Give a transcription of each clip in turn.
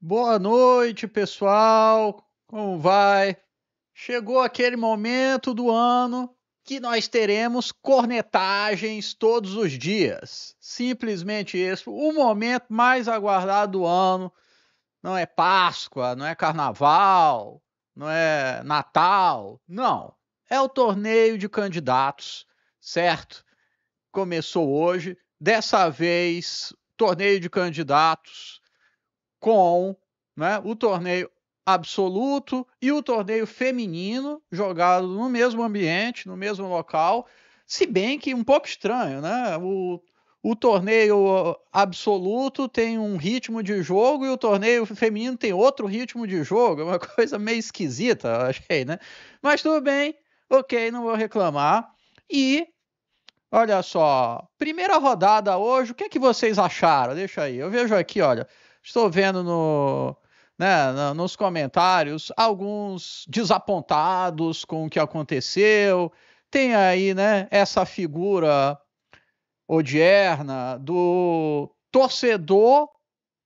Boa noite, pessoal. Como vai? Chegou aquele momento do ano que nós teremos cornetagens todos os dias. Simplesmente esse, o momento mais aguardado do ano. Não é Páscoa, não é Carnaval, não é Natal, não. É o torneio de candidatos, certo? Começou hoje. Dessa vez, torneio de candidatos com né, o torneio absoluto e o torneio feminino jogado no mesmo ambiente, no mesmo local. Se bem que um pouco estranho, né? O, o torneio absoluto tem um ritmo de jogo e o torneio feminino tem outro ritmo de jogo. É uma coisa meio esquisita, eu achei, né? Mas tudo bem, ok, não vou reclamar. E olha só, primeira rodada hoje, o que é que vocês acharam? Deixa aí, eu vejo aqui, olha. Estou vendo no, né, nos comentários alguns desapontados com o que aconteceu. Tem aí, né, essa figura odierna do torcedor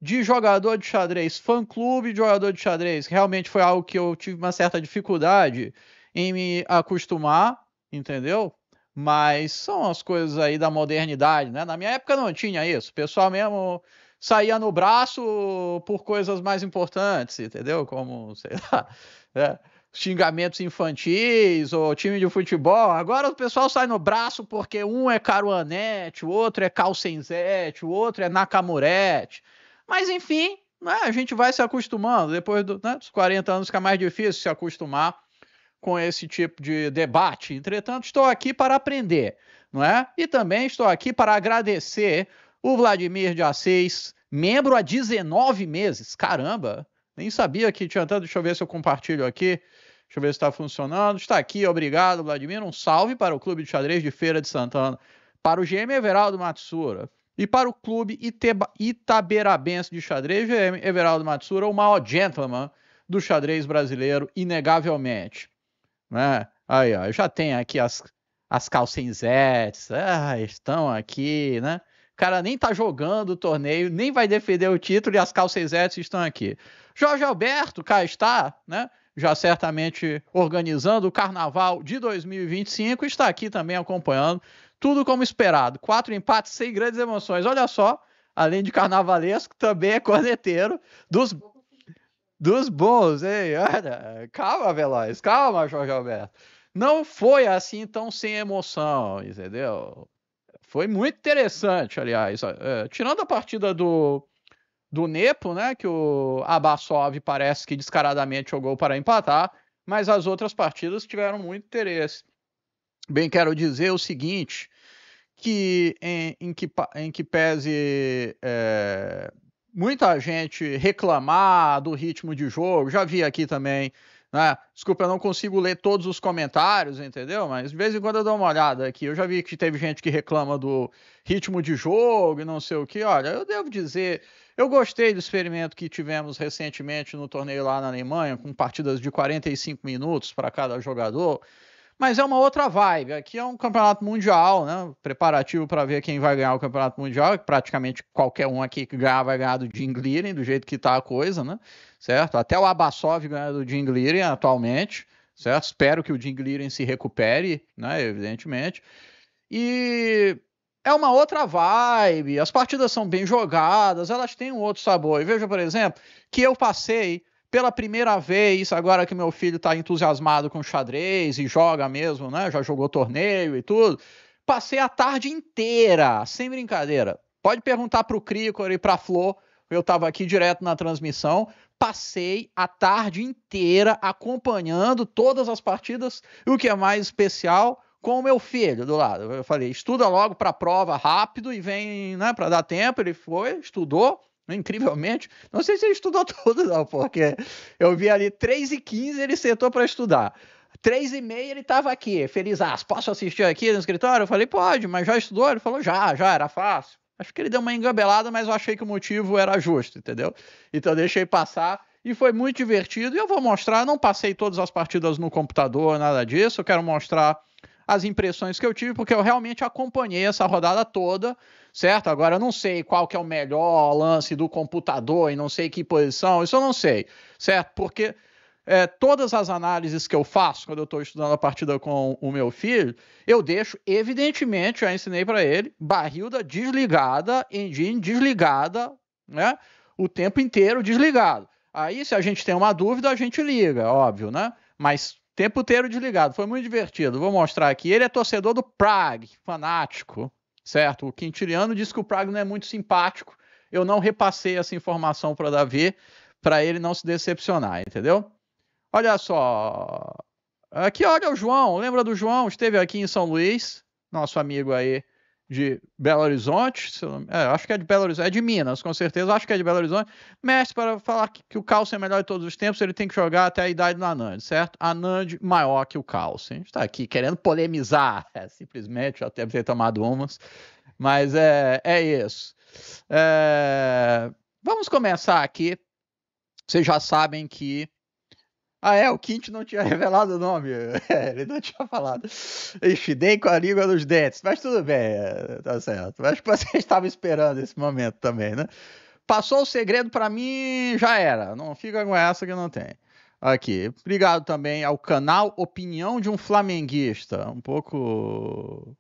de jogador de xadrez, fã clube de jogador de xadrez, realmente foi algo que eu tive uma certa dificuldade em me acostumar, entendeu? Mas são as coisas aí da modernidade, né? Na minha época não tinha isso. O pessoal mesmo saía no braço por coisas mais importantes, entendeu? Como, sei lá, né? xingamentos infantis ou time de futebol. Agora o pessoal sai no braço porque um é Caruanete, o outro é Calcenzete, o outro é Nakamurete. Mas enfim, né, a gente vai se acostumando. Depois do, né, dos 40 anos fica mais difícil se acostumar com esse tipo de debate. Entretanto, estou aqui para aprender, não é? E também estou aqui para agradecer o Vladimir de A6, membro há 19 meses. Caramba, nem sabia que tinha tanto. Deixa eu ver se eu compartilho aqui. Deixa eu ver se está funcionando. Está aqui, obrigado, Vladimir. Um salve para o Clube de Xadrez de Feira de Santana, para o GM Everaldo Matsura e para o Clube Iteba Itaberabense de Xadrez, GM Everaldo Matsura, o maior gentleman do xadrez brasileiro, inegavelmente. Né? Aí, ó, já tem aqui as, as calcinzetes, ah, estão aqui, né? cara nem tá jogando o torneio, nem vai defender o título e as calcesetes estão aqui. Jorge Alberto, cá está, né? Já certamente organizando o carnaval de 2025, está aqui também acompanhando. Tudo como esperado. Quatro empates sem grandes emoções. Olha só, além de carnavalesco, também é corneteiro dos, dos bons, hein? Olha, calma, Veloz, calma, Jorge Alberto. Não foi assim tão sem emoção, entendeu? Foi muito interessante, aliás. É, tirando a partida do, do Nepo, né? Que o Abasov parece que descaradamente jogou para empatar, mas as outras partidas tiveram muito interesse. Bem, quero dizer o seguinte: que em, em que, em que pese é, muita gente reclamar do ritmo de jogo, já vi aqui também né? Desculpa, eu não consigo ler todos os comentários, entendeu? Mas de vez em quando eu dou uma olhada aqui. Eu já vi que teve gente que reclama do ritmo de jogo e não sei o que. Olha, eu devo dizer, eu gostei do experimento que tivemos recentemente no torneio lá na Alemanha, com partidas de 45 minutos para cada jogador mas é uma outra vibe. Aqui é um campeonato mundial, né? Preparativo para ver quem vai ganhar o campeonato mundial. Praticamente qualquer um aqui que ganhar vai ganhar do Jim Glearing, do jeito que está a coisa, né? Certo? Até o Abassov ganha do Jim Glearing atualmente, certo? Espero que o Jim Glearing se recupere, né? Evidentemente. E é uma outra vibe. As partidas são bem jogadas, elas têm um outro sabor. E veja, por exemplo, que eu passei pela primeira vez, agora que meu filho está entusiasmado com xadrez e joga mesmo, né? Já jogou torneio e tudo. Passei a tarde inteira, sem brincadeira. Pode perguntar para o Cricor e para a Flor, eu estava aqui direto na transmissão. Passei a tarde inteira acompanhando todas as partidas, e o que é mais especial, com o meu filho do lado. Eu falei, estuda logo para a prova rápido e vem, né, para dar tempo. Ele foi, estudou, né, incrivelmente. Não sei se ele estudou tudo, não, porque eu vi ali 3 e 15 ele sentou para estudar. 3 e meia ele estava aqui, feliz, as ah, posso assistir aqui no escritório? Eu falei, pode, mas já estudou? Ele falou, já, já, era fácil. Acho que ele deu uma engabelada, mas eu achei que o motivo era justo, entendeu? Então deixei passar e foi muito divertido. E eu vou mostrar, não passei todas as partidas no computador, nada disso, eu quero mostrar as impressões que eu tive, porque eu realmente acompanhei essa rodada toda certo? Agora eu não sei qual que é o melhor lance do computador e não sei que posição, isso eu não sei, certo? Porque é, todas as análises que eu faço quando eu estou estudando a partida com o meu filho, eu deixo, evidentemente, já ensinei para ele, barrilda desligada, engine desligada, né? O tempo inteiro desligado. Aí, se a gente tem uma dúvida, a gente liga, óbvio, né? Mas tempo inteiro desligado. Foi muito divertido. Vou mostrar aqui. Ele é torcedor do Prague, fanático certo? O Quintiliano disse que o Pragno é muito simpático. Eu não repassei essa informação para Davi, para ele não se decepcionar, entendeu? Olha só. Aqui, olha o João. Lembra do João? Esteve aqui em São Luís, nosso amigo aí de Belo Horizonte, é, acho que é de Belo Horizonte, é de Minas, com certeza, acho que é de Belo Horizonte. Mestre para falar que, que o Calcio é melhor de todos os tempos, ele tem que jogar até a idade do Anand, certo? Anand maior que o Calcio. A gente está aqui querendo polemizar, é, simplesmente, já deve ter tomado umas, mas é, é isso. É, vamos começar aqui. Vocês já sabem que ah, é, o Quinte não tinha revelado o nome. É, ele não tinha falado. Estudei com a língua nos dentes. Mas tudo bem, é, tá certo. Acho que você estava esperando esse momento também, né? Passou o segredo para mim, já era. Não fica com essa que não tem. Aqui. Obrigado também ao canal Opinião de um Flamenguista. Um pouco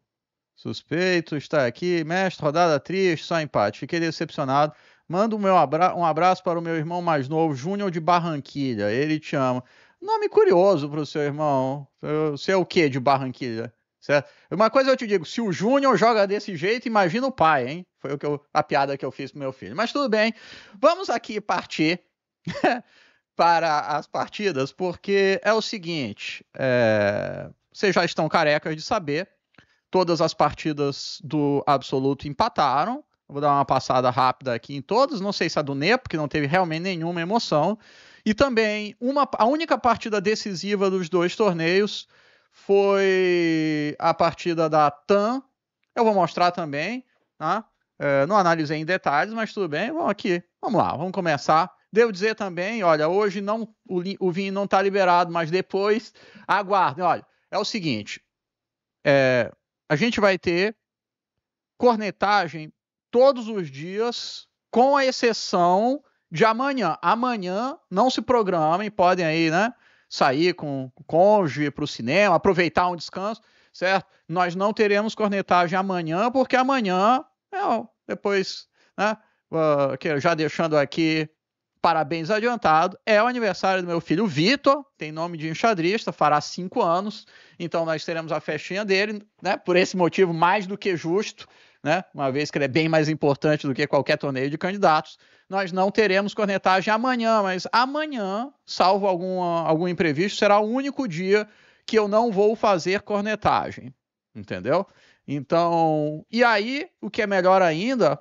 suspeito está aqui. Mestre, rodada triste, só empate. Fiquei decepcionado Manda um, meu abra um abraço para o meu irmão mais novo, Júnior de Barranquilha. Ele te ama. Nome curioso para o seu irmão. Você é o que de Barranquilha? Certo? Uma coisa eu te digo: se o Júnior joga desse jeito, imagina o pai, hein? Foi o que eu, a piada que eu fiz pro meu filho. Mas tudo bem. Vamos aqui partir para as partidas, porque é o seguinte: é... vocês já estão carecas de saber. Todas as partidas do Absoluto empataram. Vou dar uma passada rápida aqui em todos. Não sei se a do Nepo, que não teve realmente nenhuma emoção. E também uma, a única partida decisiva dos dois torneios foi a partida da TAM. Eu vou mostrar também. Tá? É, não analisei em detalhes, mas tudo bem. Vamos aqui. Vamos lá, vamos começar. Devo dizer também, olha, hoje não o, o vinho não está liberado, mas depois aguardem. Olha, é o seguinte: é, a gente vai ter cornetagem todos os dias, com a exceção de amanhã. Amanhã não se programem, podem aí, né? Sair com o cônjuge para o cinema, aproveitar um descanso, certo? Nós não teremos cornetagem amanhã, porque amanhã, não, é, depois, né? Uh, já deixando aqui parabéns adiantado. É o aniversário do meu filho Vitor, tem nome de enxadrista, fará cinco anos, então nós teremos a festinha dele, né? Por esse motivo, mais do que justo, né? uma vez que ele é bem mais importante do que qualquer torneio de candidatos. Nós não teremos cornetagem amanhã, mas amanhã, salvo algum algum imprevisto, será o único dia que eu não vou fazer cornetagem. Entendeu? Então, e aí, o que é melhor ainda,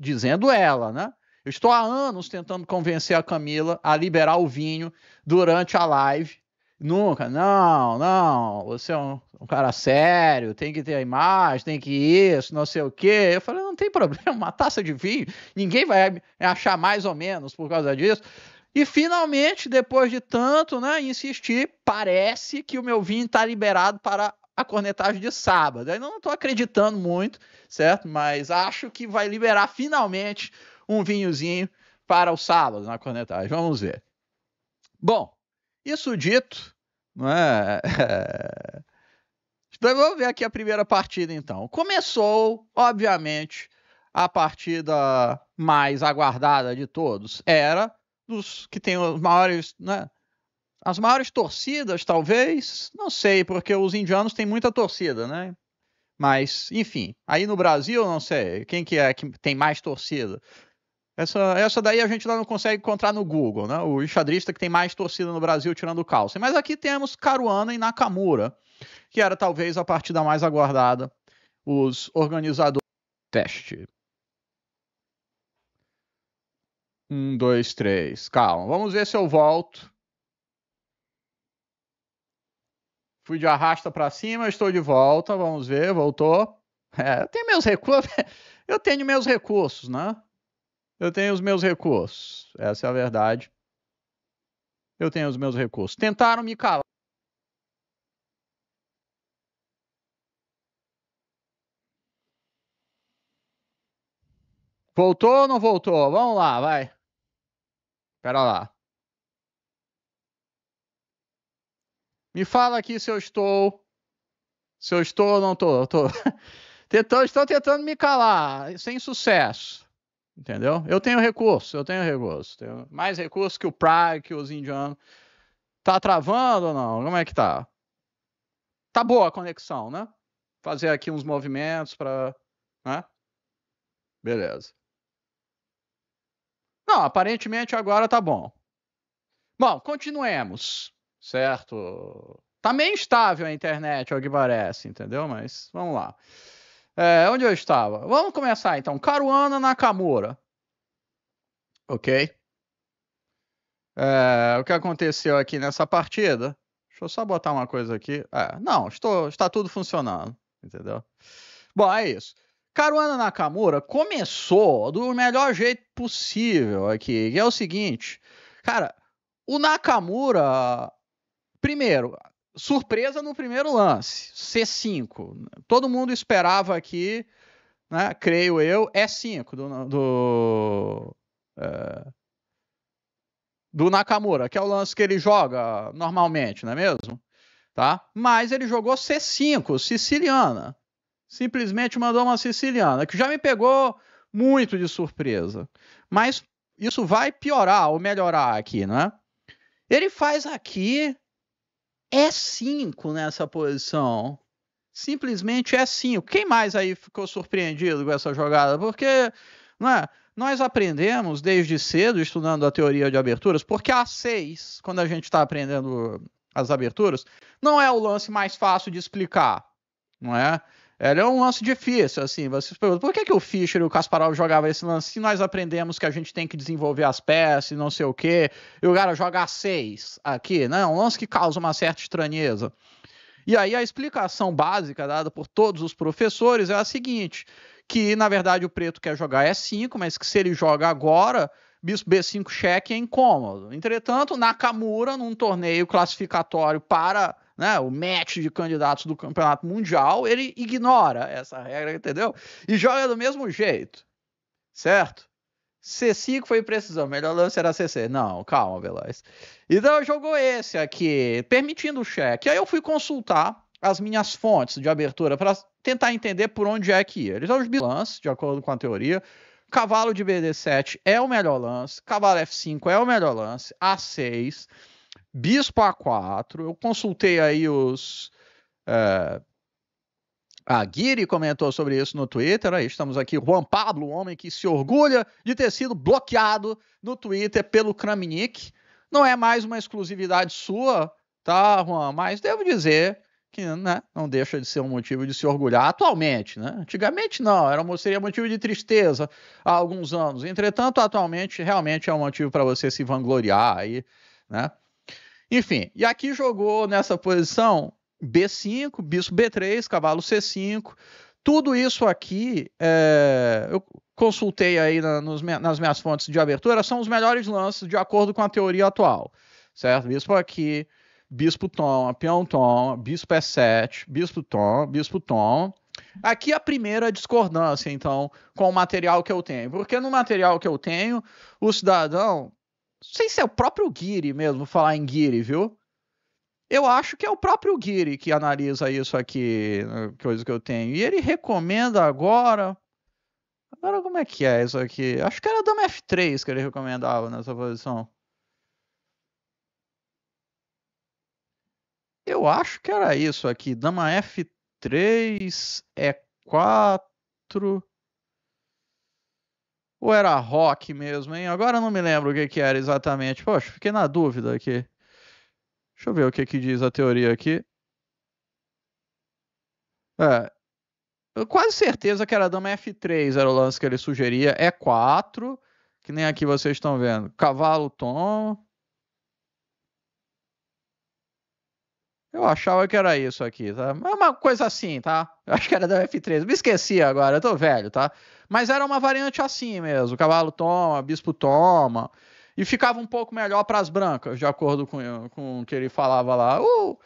dizendo ela, né? Eu estou há anos tentando convencer a Camila a liberar o vinho durante a live Nunca, não, não, você é um, um, cara sério, tem que ter a imagem, tem que isso, não sei o quê. Eu falei, não tem problema, uma taça de vinho, ninguém vai achar mais ou menos por causa disso. E finalmente, depois de tanto, né, insistir, parece que o meu vinho está liberado para a cornetagem de sábado. Ainda não estou acreditando muito, certo? Mas acho que vai liberar finalmente um vinhozinho para o sábado na cornetagem. Vamos ver. Bom, isso dito, não é? Vamos então, ver aqui a primeira partida, então. Começou, obviamente, a partida mais aguardada de todos. Era dos que tem os maiores, né? As maiores torcidas, talvez. Não sei, porque os indianos têm muita torcida, né? Mas, enfim, aí no Brasil, não sei, quem que é que tem mais torcida? Essa, essa daí a gente não consegue encontrar no Google, né? O enxadrista que tem mais torcida no Brasil tirando o Mas aqui temos Caruana e Nakamura, que era talvez a partida mais aguardada. Os organizadores. Teste. Um, dois, três. Calma. Vamos ver se eu volto. Fui de arrasta para cima, estou de volta. Vamos ver, voltou. É, eu tenho meus recursos. eu tenho meus recursos, né? Eu tenho os meus recursos. Essa é a verdade. Eu tenho os meus recursos. Tentaram me calar. Voltou ou não voltou? Vamos lá, vai. Pera lá. Me fala aqui se eu estou. Se eu estou ou não estou. estou... Tentou, estão tentando me calar, sem sucesso. Entendeu? Eu tenho recurso, eu tenho recurso. Tenho mais recurso que o Praia, que os indianos. Tá travando ou não? Como é que tá? Tá boa a conexão, né? Fazer aqui uns movimentos para, né? Beleza. Não, aparentemente agora tá bom. Bom, continuemos, certo? Tá meio instável a internet, ao é que parece, entendeu? Mas vamos lá. É, onde eu estava? Vamos começar então. Caruana Nakamura. Ok. É, o que aconteceu aqui nessa partida? Deixa eu só botar uma coisa aqui. É, não, estou, está tudo funcionando. Entendeu? Bom, é isso. Caruana Nakamura começou do melhor jeito possível aqui. é o seguinte, cara, o Nakamura. Primeiro, surpresa no primeiro lance, C5. Todo mundo esperava aqui, né, creio eu, E5 do, do, é, do Nakamura, que é o lance que ele joga normalmente, não é mesmo? Tá? Mas ele jogou C5, siciliana. Simplesmente mandou uma siciliana, que já me pegou muito de surpresa. Mas isso vai piorar ou melhorar aqui, né? Ele faz aqui é 5 nessa posição. Simplesmente é 5. Quem mais aí ficou surpreendido com essa jogada? Porque é? nós aprendemos desde cedo, estudando a teoria de aberturas, porque a 6, quando a gente está aprendendo as aberturas, não é o lance mais fácil de explicar. Não é? é um lance difícil, assim. Vocês perguntam, por que, que o Fischer e o Kasparov jogavam esse lance se nós aprendemos que a gente tem que desenvolver as peças e não sei o quê, e o cara joga seis aqui, né? É um lance que causa uma certa estranheza. E aí a explicação básica dada por todos os professores é a seguinte, que na verdade o preto quer jogar E5, é mas que se ele joga agora, bispo B5 cheque é incômodo. Entretanto, Nakamura, num torneio classificatório para né, o match de candidatos do campeonato mundial, ele ignora essa regra, entendeu? E joga do mesmo jeito, certo? C5 foi precisão, melhor lance era CC. Não, calma, Veloz. Então jogou esse aqui, permitindo o cheque. Aí eu fui consultar as minhas fontes de abertura para tentar entender por onde é que ia. Eles são os bilances, de acordo com a teoria. Cavalo de BD7 é o melhor lance, cavalo F5 é o melhor lance, A6. Bispo A4, eu consultei aí os. Uh, a Guiri comentou sobre isso no Twitter. Aí estamos aqui. Juan Pablo, um homem que se orgulha de ter sido bloqueado no Twitter pelo Kramnik. Não é mais uma exclusividade sua, tá, Juan? Mas devo dizer que né, não deixa de ser um motivo de se orgulhar atualmente, né? Antigamente não, era seria motivo de tristeza há alguns anos. Entretanto, atualmente realmente é um motivo para você se vangloriar aí, né? Enfim, e aqui jogou nessa posição B5, bispo B3, cavalo C5. Tudo isso aqui, é, eu consultei aí na, nos, nas minhas fontes de abertura, são os melhores lances de acordo com a teoria atual, certo? Bispo aqui, bispo tom, peão tom, bispo E7, bispo tom, bispo tom. Aqui a primeira discordância, então, com o material que eu tenho. Porque no material que eu tenho, o cidadão não sei se é o próprio Guiri mesmo falar em Guiri, viu? Eu acho que é o próprio Guiri que analisa isso aqui, né, coisa que eu tenho. E ele recomenda agora. Agora como é que é isso aqui? Acho que era Dama F3 que ele recomendava nessa posição. Eu acho que era isso aqui. Dama F3, E4. Ou era rock mesmo, hein? Agora não me lembro o que, que era exatamente. Poxa, fiquei na dúvida aqui. Deixa eu ver o que, que diz a teoria aqui. É. Eu quase certeza que era dama F3, era o lance que ele sugeria. E4, é que nem aqui vocês estão vendo. Cavalo tom. Eu achava que era isso aqui, tá? É uma coisa assim, tá? Eu acho que era da F3. Me esqueci agora, eu tô velho, tá? Mas era uma variante assim mesmo: o cavalo toma, bispo toma. E ficava um pouco melhor para as brancas, de acordo com, com o que ele falava lá. O,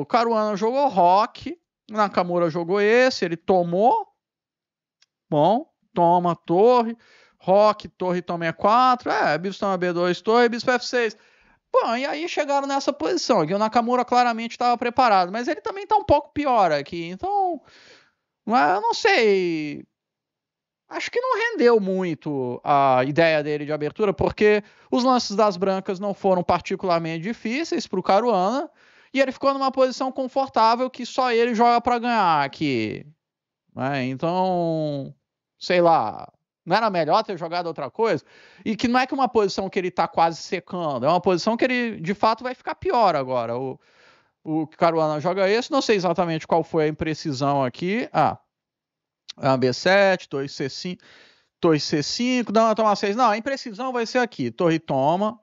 o Caruana jogou rock, Nakamura jogou esse, ele tomou. Bom, toma torre. Rock, torre toma E4. É, é, bispo toma B2, torre, bispo F6. Bom, e aí chegaram nessa posição, que o Nakamura claramente estava preparado, mas ele também está um pouco pior aqui, então é, eu não sei acho que não rendeu muito a ideia dele de abertura, porque os lances das brancas não foram particularmente difíceis para o Caruana, e ele ficou numa posição confortável que só ele joga para ganhar aqui. Né? Então, sei lá, não era melhor ter jogado outra coisa? E que não é que uma posição que ele está quase secando, é uma posição que ele de fato vai ficar pior agora. O, o Caruana joga esse, não sei exatamente qual foi a imprecisão aqui. Ah, a B7, torre C5, torre C5, dá uma toma 6. Não, a imprecisão vai ser aqui. Torre toma.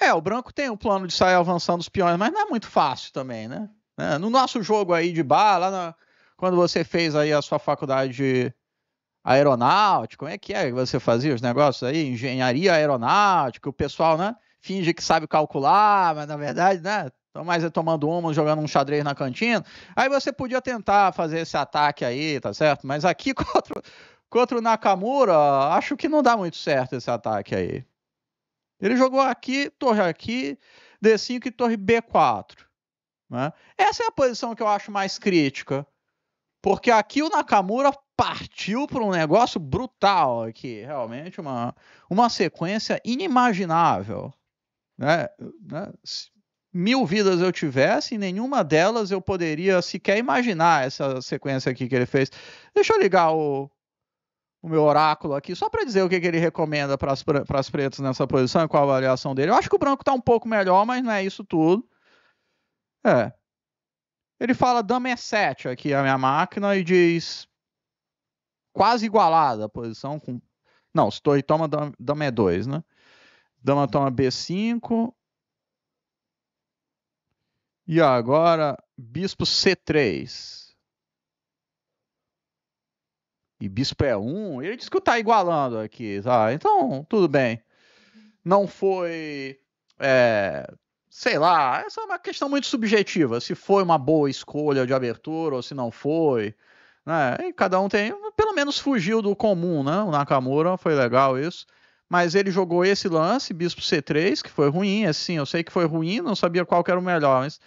É, o branco tem um plano de sair avançando os peões, mas não é muito fácil também, né? É, no nosso jogo aí de bala, na... quando você fez aí a sua faculdade aeronáutica, como é que é que você fazia os negócios aí? Engenharia aeronáutica, o pessoal, né? Finge que sabe calcular, mas na verdade, né? Então, mais, tomando uma, jogando um xadrez na cantina. Aí você podia tentar fazer esse ataque aí, tá certo? Mas aqui contra, contra o Nakamura, acho que não dá muito certo esse ataque aí. Ele jogou aqui, torre aqui, D5 e torre B4. Né? Essa é a posição que eu acho mais crítica. Porque aqui o Nakamura partiu para um negócio brutal aqui. Realmente uma, uma sequência inimaginável. Né? né? mil vidas eu tivesse, em nenhuma delas eu poderia sequer imaginar essa sequência aqui que ele fez. Deixa eu ligar o, o meu oráculo aqui, só para dizer o que, que ele recomenda para as pretas nessa posição e qual a avaliação dele. Eu acho que o branco está um pouco melhor, mas não é isso tudo. É. Ele fala dama é 7 aqui a minha máquina e diz quase igualada a posição com... Não, se toma dama é 2, né? Dama toma B5, e agora, bispo C3. E bispo E1. É Ele disse que tá igualando aqui, tá? Então, tudo bem. Não foi. É, sei lá, essa é uma questão muito subjetiva. Se foi uma boa escolha de abertura ou se não foi. Né? E cada um tem. Pelo menos fugiu do comum, né? O Nakamura foi legal isso mas ele jogou esse lance, bispo C3, que foi ruim, assim, eu sei que foi ruim, não sabia qual era o melhor, mas...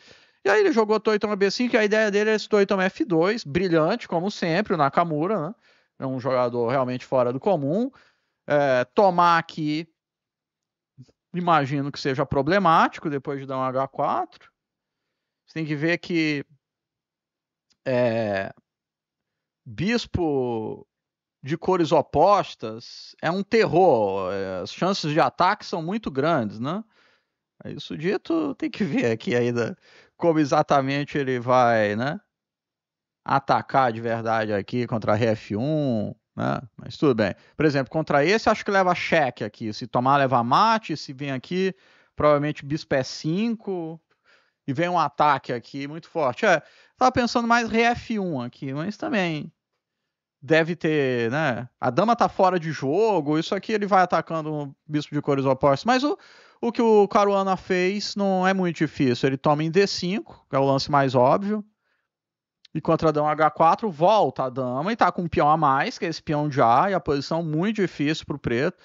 E aí ele jogou Toitama B5, que a ideia dele era é esse Toitama F2, brilhante, como sempre, o Nakamura, né? É um jogador realmente fora do comum. É, tomar aqui, imagino que seja problemático, depois de dar um H4. Você tem que ver que... É, bispo de cores opostas é um terror. É, as chances de ataque são muito grandes, né? Isso dito, tem que ver aqui ainda como exatamente ele vai, né? Atacar de verdade aqui contra a RF1, né? Mas tudo bem. Por exemplo, contra esse, acho que leva cheque aqui. Se tomar, leva mate. Se vem aqui, provavelmente bispo E5. É e vem um ataque aqui muito forte. É, tava pensando mais RF1 aqui, mas também deve ter, né? A dama tá fora de jogo, isso aqui ele vai atacando o bispo de cores opostas. Mas o, o que o Caruana fez não é muito difícil. Ele toma em D5, que é o lance mais óbvio. E contra a dama H4, volta a dama e tá com um peão a mais, que é esse peão de A, e a posição muito difícil pro preto.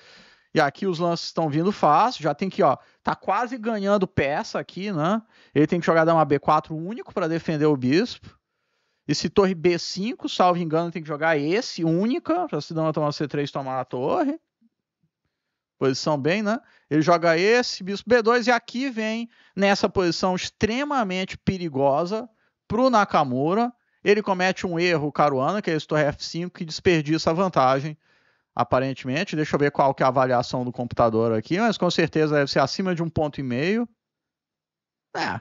E aqui os lances estão vindo fácil, já tem que, ó, tá quase ganhando peça aqui, né? Ele tem que jogar dama B4 único para defender o bispo. Esse torre B5, salvo engano, tem que jogar esse, única, pra se não tomar C3 tomar a torre. Posição bem, né? Ele joga esse, bispo B2, e aqui vem nessa posição extremamente perigosa pro Nakamura. Ele comete um erro, Caruana, que é esse torre F5, que desperdiça a vantagem, aparentemente. Deixa eu ver qual que é a avaliação do computador aqui, mas com certeza deve ser acima de um ponto e meio. É,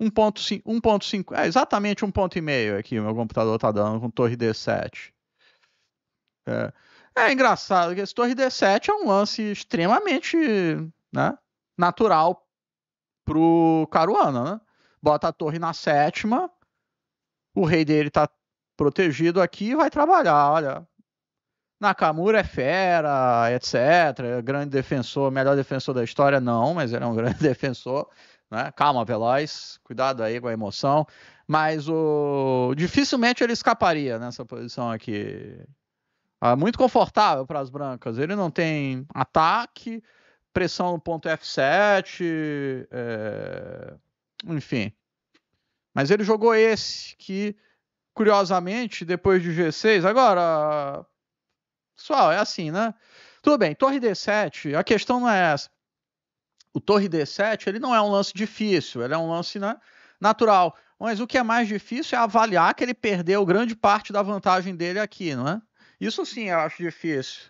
1.5, é exatamente 1.5 aqui, meu computador tá dando com torre D7. É, é engraçado que esse torre D7 é um lance extremamente né, natural pro Caruana, né? Bota a torre na sétima, o rei dele tá protegido aqui e vai trabalhar, olha. Nakamura é fera, etc. É grande defensor, melhor defensor da história, não, mas ele é um grande defensor. Né? Calma, veloz, cuidado aí com a emoção. Mas o dificilmente ele escaparia nessa posição aqui. É muito confortável para as brancas. Ele não tem ataque, pressão no ponto F7, é... Eh, enfim. Mas ele jogou esse que, curiosamente, depois de G6, agora, pessoal, é assim, né? Tudo bem, torre D7, a questão não é essa o Torre D7 ele não é um lance difícil, ele é um lance né, natural. Mas o que é mais difícil é avaliar que ele perdeu grande parte da vantagem dele aqui, não é? Isso sim eu acho difícil.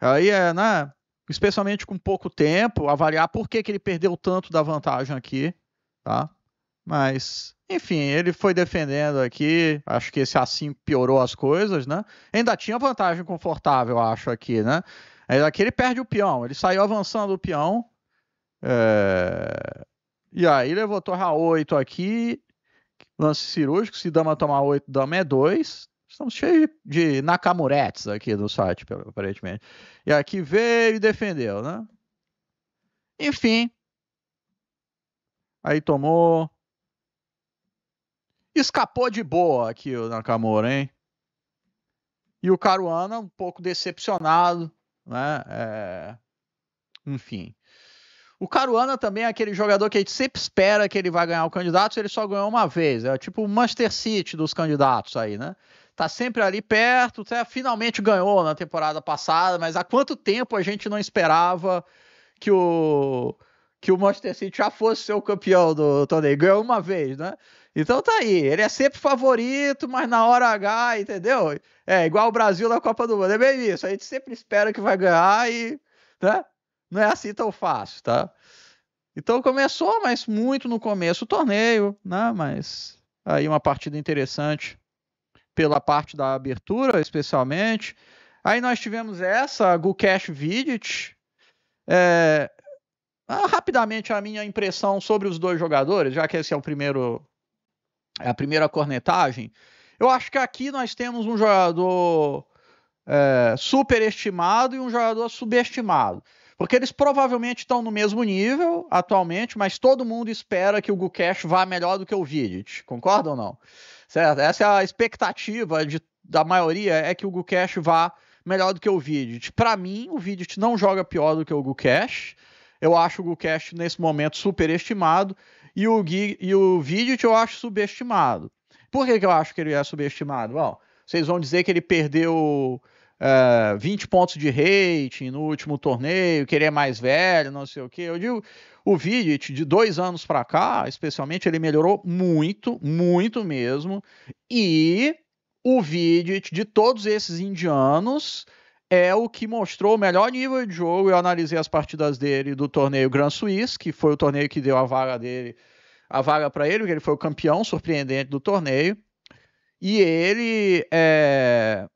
Aí é, né? Especialmente com pouco tempo, avaliar por que, que ele perdeu tanto da vantagem aqui, tá? Mas, enfim, ele foi defendendo aqui. Acho que esse assim piorou as coisas, né? Ainda tinha vantagem confortável, acho, aqui, né? Aí ele perde o peão. Ele saiu avançando o peão, é... E aí levou a 8 aqui, lance cirúrgico, se dama tomar 8, dama é 2. Estamos cheios de, de Nakamuretes aqui no site, aparentemente. E aqui veio e defendeu, né? Enfim. Aí tomou. Escapou de boa aqui o Nakamura, hein? E o Caruana um pouco decepcionado, né? É... Enfim. O Caruana também é aquele jogador que a gente sempre espera que ele vai ganhar o candidato, ele só ganhou uma vez. É tipo o Manchester City dos candidatos aí, né? Tá sempre ali perto, até finalmente ganhou na temporada passada, mas há quanto tempo a gente não esperava que o que o Manchester City já fosse ser o campeão do torneio, ganhou uma vez, né? Então tá aí, ele é sempre favorito, mas na hora H, entendeu? É igual o Brasil na Copa do Mundo, é bem isso, a gente sempre espera que vai ganhar e, né? não é assim tão fácil, tá? Então começou, mas muito no começo o torneio, né? Mas aí uma partida interessante pela parte da abertura, especialmente. Aí nós tivemos essa, a Gukesh Vidic. É... Ah, rapidamente a minha impressão sobre os dois jogadores, já que esse é o primeiro é a primeira cornetagem. Eu acho que aqui nós temos um jogador é, superestimado e um jogador subestimado. Porque eles provavelmente estão no mesmo nível atualmente, mas todo mundo espera que o Gukesh vá melhor do que o Vidit, Concorda ou não? Certo? Essa é a expectativa de, da maioria, é que o Gukesh vá melhor do que o Vidit. Para mim, o Vidit não joga pior do que o Gukesh. Eu acho o Gukesh nesse momento superestimado e o, e o Vidit eu acho subestimado. Por que, que eu acho que ele é subestimado? Bom, vocês vão dizer que ele perdeu uh, ah, 20 pontos de rating no último torneio, que ele é mais velho, não sei o quê. Eu digo, o Vidic, de dois anos para cá, especialmente, ele melhorou muito, muito mesmo. E o Vidic, de todos esses indianos, é o que mostrou o melhor nível de jogo. Eu analisei as partidas dele do torneio Grand Suisse, que foi o torneio que deu a vaga dele, a vaga para ele, porque ele foi o campeão surpreendente do torneio. E ele é,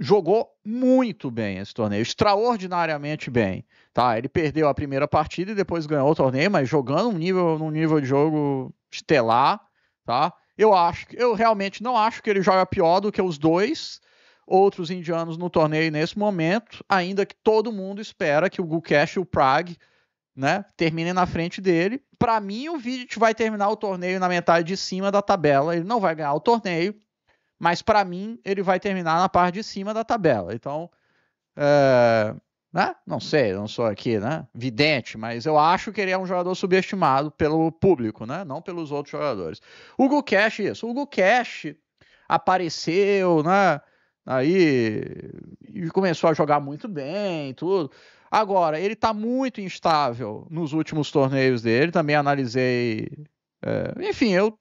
jogou muito bem esse torneio, extraordinariamente bem. Tá? Ele perdeu a primeira partida e depois ganhou o torneio, mas jogando um nível, num nível de jogo estelar, tá? Eu acho, eu realmente não acho que ele joga pior do que os dois outros indianos no torneio nesse momento, ainda que todo mundo espera que o Gukesh e o Prague, né, terminem na frente dele. Para mim, o Vidic vai terminar o torneio na metade de cima da tabela, ele não vai ganhar o torneio, mas para mim ele vai terminar na parte de cima da tabela. Então, é, né? não sei, não sou aqui né? vidente, mas eu acho que ele é um jogador subestimado pelo público, né? não pelos outros jogadores. Hugo Cash, isso. Hugo Cash apareceu, né? Aí e começou a jogar muito bem, tudo. Agora, ele está muito instável nos últimos torneios dele. Também analisei. É, enfim, eu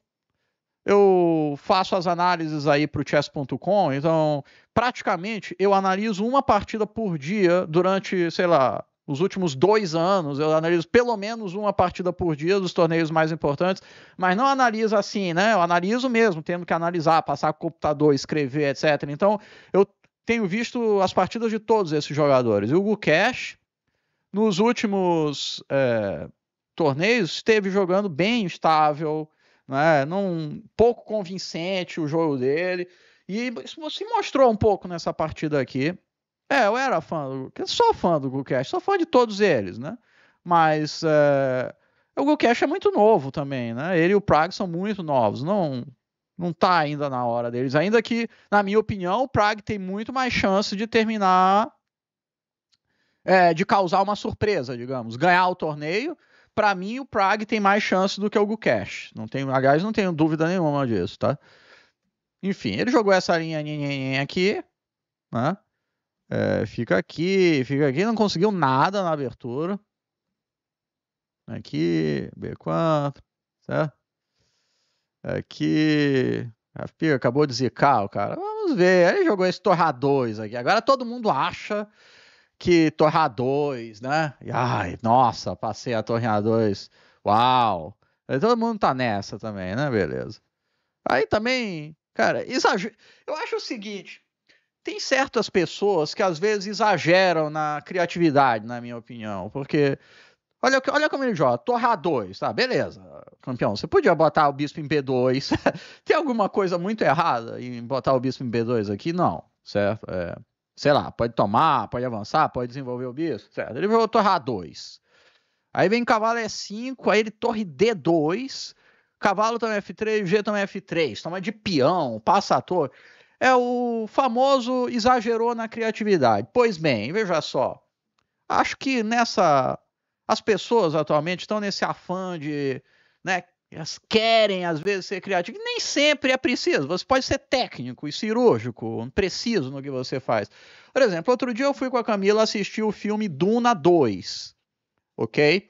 eu faço as análises aí para o chess.com, então praticamente eu analiso uma partida por dia durante, sei lá, os últimos dois anos, eu analiso pelo menos uma partida por dia dos torneios mais importantes, mas não analiso assim, né? Eu analiso mesmo, tendo que analisar, passar com o computador, escrever, etc. Então, eu tenho visto as partidas de todos esses jogadores. E o Gukesh, nos últimos é, torneios, esteve jogando bem estável, né? Não, pouco convincente o jogo dele. E isso se mostrou um pouco nessa partida aqui. É, eu era fã do sou fã do Gucash, sou fã de todos eles, né? Mas é, o Gucash é muito novo também, né? Ele e o Prague são muito novos, não não tá ainda na hora deles. Ainda que, na minha opinião, o Prague tem muito mais chance de terminar é, de causar uma surpresa, digamos, ganhar o torneio para mim, o Prague tem mais chance do que o Gukesh. Não tenho, aliás, não tenho dúvida nenhuma disso, tá? Enfim, ele jogou essa linha aqui, né? É, fica aqui, fica aqui, não conseguiu nada na abertura. Aqui, B4, certo? Tá? Aqui, ah, acabou de zicar o cara. Vamos ver, ele jogou esse torrador aqui. Agora todo mundo acha que Torre 2, né? E, ai, nossa, passei a Torre 2. Uau! Aí todo mundo tá nessa também, né? Beleza. Aí também, cara, exagero. Eu acho o seguinte: tem certas pessoas que às vezes exageram na criatividade, na minha opinião, porque. Olha, olha como ele joga, Torra 2, tá? Beleza, campeão. Você podia botar o bispo em B2. tem alguma coisa muito errada em botar o bispo em B2 aqui? Não, certo? É sei lá, pode tomar, pode avançar, pode desenvolver o bicho, certo? Ele torre a 2. Aí vem cavalo E5, aí ele torre D2, cavalo também F3, G também F3, toma de peão, passa a torre. É o famoso exagerou na criatividade. Pois bem, veja só. Acho que nessa. As pessoas atualmente estão nesse afã de né, elas querem, às vezes, ser criativas. Nem sempre é preciso. Você pode ser técnico e cirúrgico, preciso no que você faz. Por exemplo, outro dia eu fui com a Camila assistir o filme Duna 2. Ok?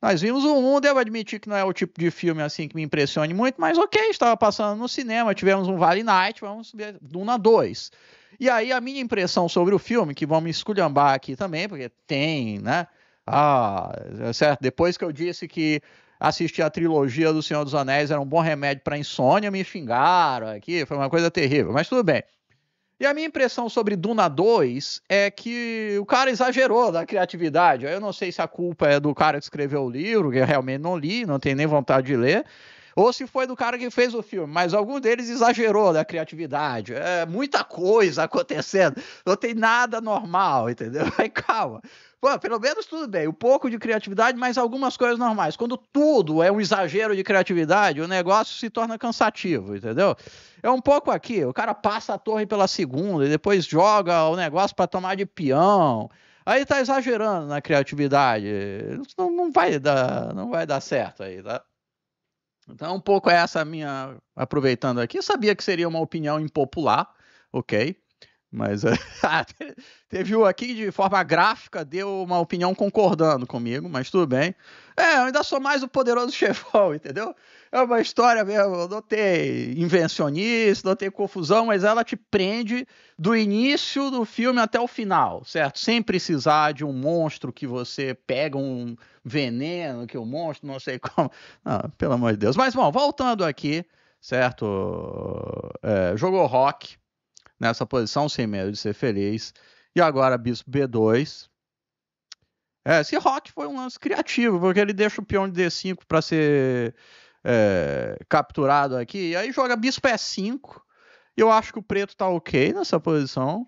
Nós vimos o 1, devo admitir que não é o tipo de filme assim que me impressione muito, mas ok, estava passando no cinema, tivemos um Vale Night, vamos ver Duna 2. E aí a minha impressão sobre o filme, que vamos esculhambar aqui também, porque tem, né? Ah, é certo. Depois que eu disse que assistir a trilogia do Senhor dos Anéis, era um bom remédio para insônia, me xingaram aqui, foi uma coisa terrível, mas tudo bem. E a minha impressão sobre Duna 2 é que o cara exagerou da criatividade. Eu não sei se a culpa é do cara que escreveu o livro, que eu realmente não li, não tenho nem vontade de ler, ou se foi do cara que fez o filme, mas algum deles exagerou da criatividade. É muita coisa acontecendo, não tem nada normal, entendeu? Aí calma. Pô, pelo menos tudo bem, um pouco de criatividade, mas algumas coisas normais. Quando tudo é um exagero de criatividade, o negócio se torna cansativo, entendeu? É um pouco aqui, o cara passa a torre pela segunda e depois joga o negócio para tomar de peão. Aí tá exagerando na criatividade. Não, não, vai dar, não vai dar certo aí, tá? Então, um pouco essa minha aproveitando aqui. Eu sabia que seria uma opinião impopular, ok? Mas é, ah, teve o aqui de forma gráfica, deu uma opinião concordando comigo, mas tudo bem. É, eu ainda sou mais o poderoso chefão, entendeu? É uma história mesmo, eu não tem invencionista, não tem confusão, mas ela te prende do início do filme até o final, certo? Sem precisar de um monstro que você pega um veneno, que o um monstro, não sei como. Não, ah, pelo amor de Deus. Mas bom, voltando aqui, certo? É, jogou rock nessa posição sem medo de ser feliz. E agora bispo B2. É, esse rock foi um lance criativo, porque ele deixa o peão de D5 para ser é, capturado aqui, e aí joga bispo E5. Eu acho que o preto tá ok nessa posição.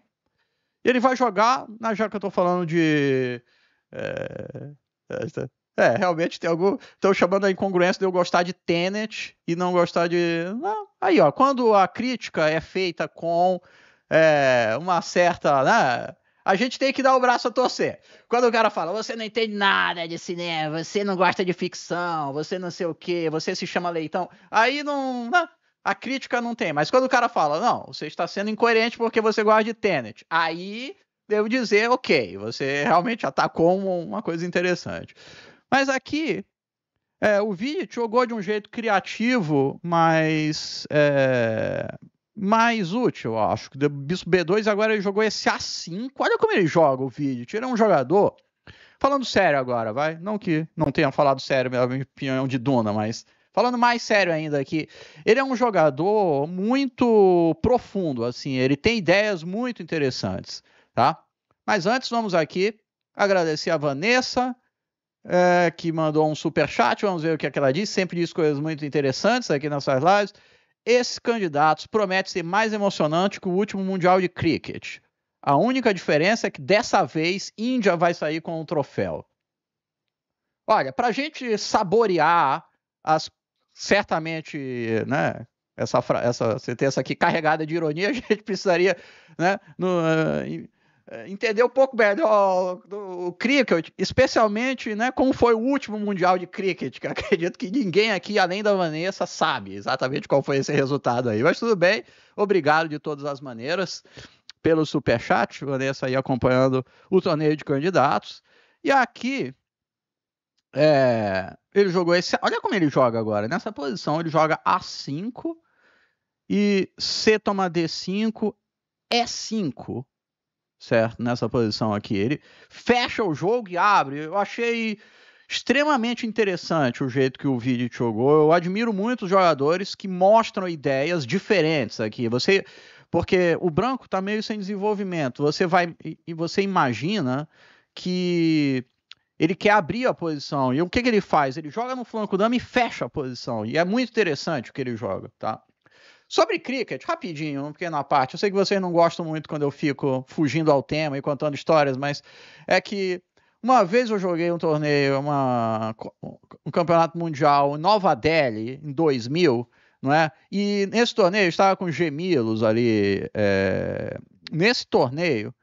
Ele vai jogar, na já que eu tô falando de. É, é, é realmente tem algum. Estão chamando a incongruência de eu gostar de Tenet e não gostar de. Não. Aí, ó, quando a crítica é feita com é, uma certa. Né? A gente tem que dar o braço a torcer. Quando o cara fala, você não entende nada de cinema, você não gosta de ficção, você não sei o quê, você se chama leitão. Aí não. Né? a crítica não tem. Mas quando o cara fala, não, você está sendo incoerente porque você gosta de Tenet. Aí devo dizer, ok, você realmente atacou tá uma coisa interessante. Mas aqui, é, o vídeo jogou de um jeito criativo, mas é, mais útil, eu acho. que O Bispo B2 agora ele jogou esse A5. Olha como ele joga o vídeo. Tira um jogador. Falando sério agora, vai. Não que não tenha falado sério, minha opinião de Duna, mas. Falando mais sério ainda aqui, ele é um jogador muito profundo, assim, ele tem ideias muito interessantes, tá? Mas antes, vamos aqui agradecer a Vanessa, é, que mandou um super chat. Vamos ver o que, é que ela diz. Sempre diz coisas muito interessantes aqui nas suas lives. Esses candidatos prometem ser mais emocionante que o último Mundial de Cricket. A única diferença é que dessa vez Índia vai sair com o um troféu. Olha, para a gente saborear as certamente, né, essa, essa sentença aqui carregada de ironia, a gente precisaria, né, no, eh, é, entender um pouco melhor do cricket, especialmente né, como foi o último Mundial de Cricket, que acredito que ninguém aqui, além da Vanessa, sabe exatamente qual foi esse resultado aí. Mas tudo bem, obrigado de todas as maneiras pelo superchat, Vanessa aí acompanhando o torneio de candidatos. E aqui, é, ele jogou esse... Olha como ele joga agora, nessa posição ele joga A5 e C toma D5, E5 certo? Nessa posição aqui. Ele fecha o jogo e abre. Eu achei extremamente interessante o jeito que o vídeo jogou. Eu admiro muito os jogadores que mostram ideias diferentes aqui. Você porque o branco está meio sem desenvolvimento. Você vai e você imagina que ele quer abrir a posição. E o que, que ele faz? Ele joga no flanco dama e fecha a posição. E é muito interessante o que ele joga, tá? Sobre cricket, rapidinho, uma pequena parte. Eu sei que vocês não gostam muito quando eu fico fugindo ao tema e contando histórias, mas é que uma vez eu joguei um torneio, uma, um campeonato mundial em Nova Delhi, em 2000, não é? E nesse torneio eu estava com Gemilos ali. É, nesse torneio,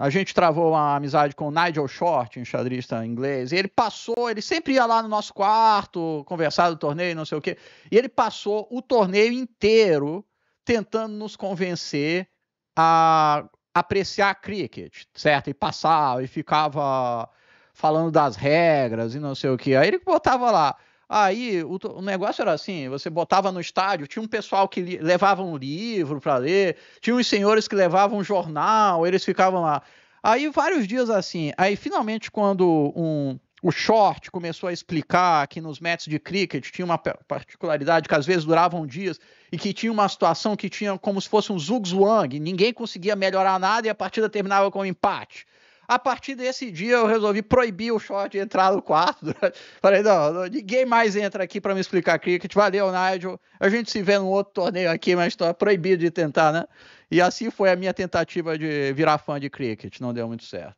a gente travou uma amizade com o Nigel Short, um xadrista inglês, e ele passou, ele sempre ia lá no nosso quarto, conversar do torneio, não sei o quê, e ele passou o torneio inteiro tentando nos convencer a apreciar cricket, certo? E passava, e ficava falando das regras e não sei o quê. Aí ele botava lá, Aí o, o, negócio era assim: você botava no estádio, tinha um pessoal que li, levava um livro para ler, tinha uns senhores que levavam um jornal, eles ficavam lá. Aí vários dias assim. Aí finalmente, quando um, o short começou a explicar que nos matches de cricket tinha uma particularidade que às vezes duravam dias e que tinha uma situação que tinha como se fosse um zugzwang, ninguém conseguia melhorar nada e a partida terminava com um empate. A partir desse dia eu resolvi proibir o short de entrar no quarto. Falei, não, não ninguém mais entra aqui para me explicar cricket. Valeu, Nigel. A gente se vê num outro torneio aqui, mas estou proibido de tentar, né? E assim foi a minha tentativa de virar fã de cricket. Não deu muito certo.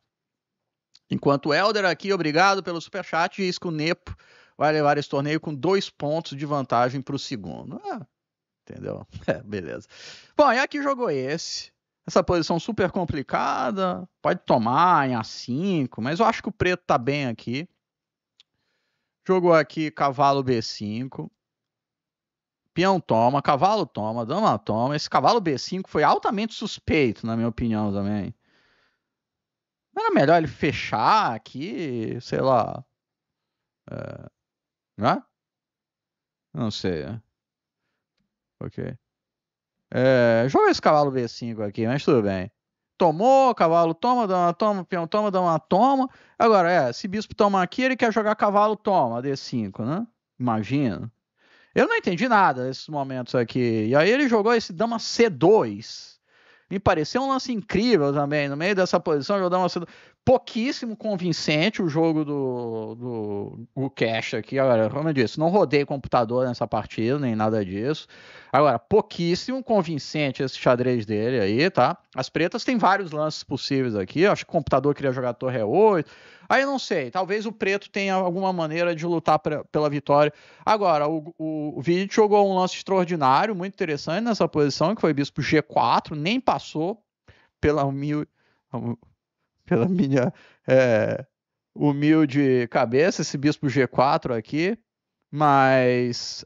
Enquanto o Helder aqui, obrigado pelo superchat, diz que o Nepo vai levar esse torneio com dois pontos de vantagem para o segundo. Ah, entendeu? É, beleza. Bom, e aqui jogou esse essa posição super complicada. Pode tomar em A5, mas eu acho que o preto tá bem aqui. Jogou aqui cavalo B5. Peão toma, cavalo toma, dama toma. Esse cavalo B5 foi altamente suspeito, na minha opinião também. Não era melhor ele fechar aqui, sei lá. É... Não sei. Né? Ok. É, joga esse cavalo B5 assim, aqui, mas tudo bem. Tomou, cavalo toma, dá uma toma, peão toma, dá uma toma. Agora, é, se bispo toma aqui, ele quer jogar cavalo, toma, D5, né? Imagina. Eu não entendi nada nesses momentos aqui. E aí ele jogou esse dama C2. Me pareceu um lance incrível também. No meio dessa posição, eu dar uma pouquíssimo convincente o jogo do, do o Cash aqui. Agora, como eu disse, não rodei computador nessa partida, nem nada disso. Agora, pouquíssimo convincente esse xadrez dele aí, tá? As pretas têm vários lances possíveis aqui. Eu acho que o computador queria jogar torre 8 é Aí eu não sei, talvez o preto tenha alguma maneira de lutar pra, pela vitória. Agora, o, o, o jogou um lance extraordinário, muito interessante nessa posição, que foi bispo G4, nem passou pela, hum, pela minha é, humilde cabeça, esse bispo G4 aqui, mas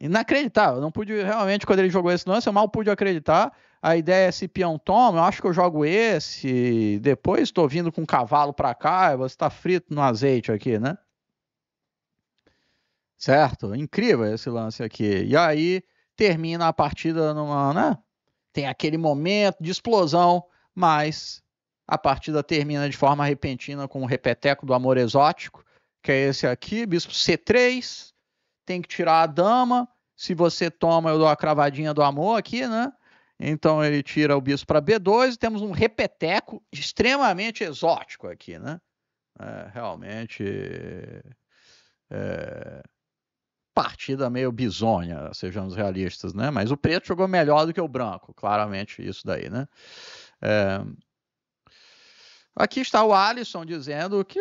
inacreditável. Não pude realmente, quando ele jogou esse lance, eu mal pude acreditar a ideia é esse peão toma, eu acho que eu jogo esse, depois estou vindo com um cavalo para cá, você está frito no azeite aqui, né? Certo? Incrível esse lance aqui. E aí termina a partida numa, né? Tem aquele momento de explosão, mas a partida termina de forma repentina com o repeteco do amor exótico, que é esse aqui, bispo C3, tem que tirar a dama, se você toma eu dou a cravadinha do amor aqui, né? Então ele tira o bispo para B2 e temos um repeteco extremamente exótico aqui, né? É, realmente. É, partida meio bizonha, sejamos realistas, né? Mas o preto jogou melhor do que o branco, claramente isso daí, né? É, aqui está o Alisson dizendo que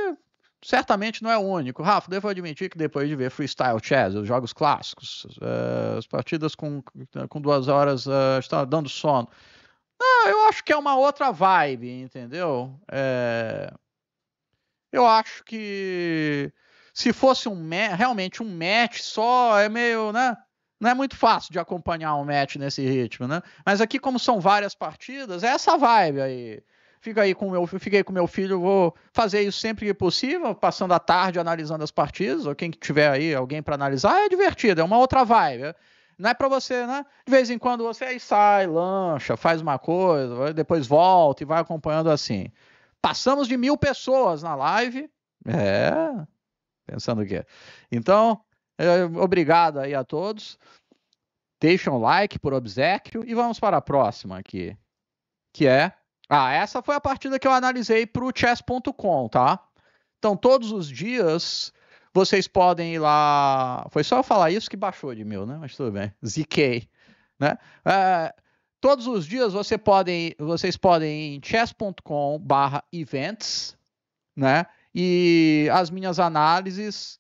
certamente não é o único. Rafa, devo admitir que depois de ver Freestyle Chess, os jogos clássicos, uh, as partidas com, com duas horas uh, está dando sono. Ah, eu acho que é uma outra vibe, entendeu? É... Eu acho que se fosse um realmente um match só, é meio, né? Não é muito fácil de acompanhar um match nesse ritmo, né? Mas aqui, como são várias partidas, é essa vibe aí fica aí com meu, fiquei com meu filho, vou fazer isso sempre que possível, passando a tarde analisando as partidas, ou quem tiver aí alguém para analisar, é divertido, é uma outra vibe. Não é para você, né? De vez em quando você aí sai, lancha, faz uma coisa, depois volta e vai acompanhando assim. Passamos de mil pessoas na live. É. Pensando o quê? Então, é, obrigado aí a todos. Deixem um like por obsequio e vamos para a próxima aqui, que é ah, essa foi a partida que eu analisei para o chess.com, tá? Então, todos os dias, vocês podem ir lá. Foi só eu falar isso que baixou de mil, né? Mas tudo bem. ZK, né? É, todos os dias você podem, vocês podem ir em chess.com/events, né? E as minhas análises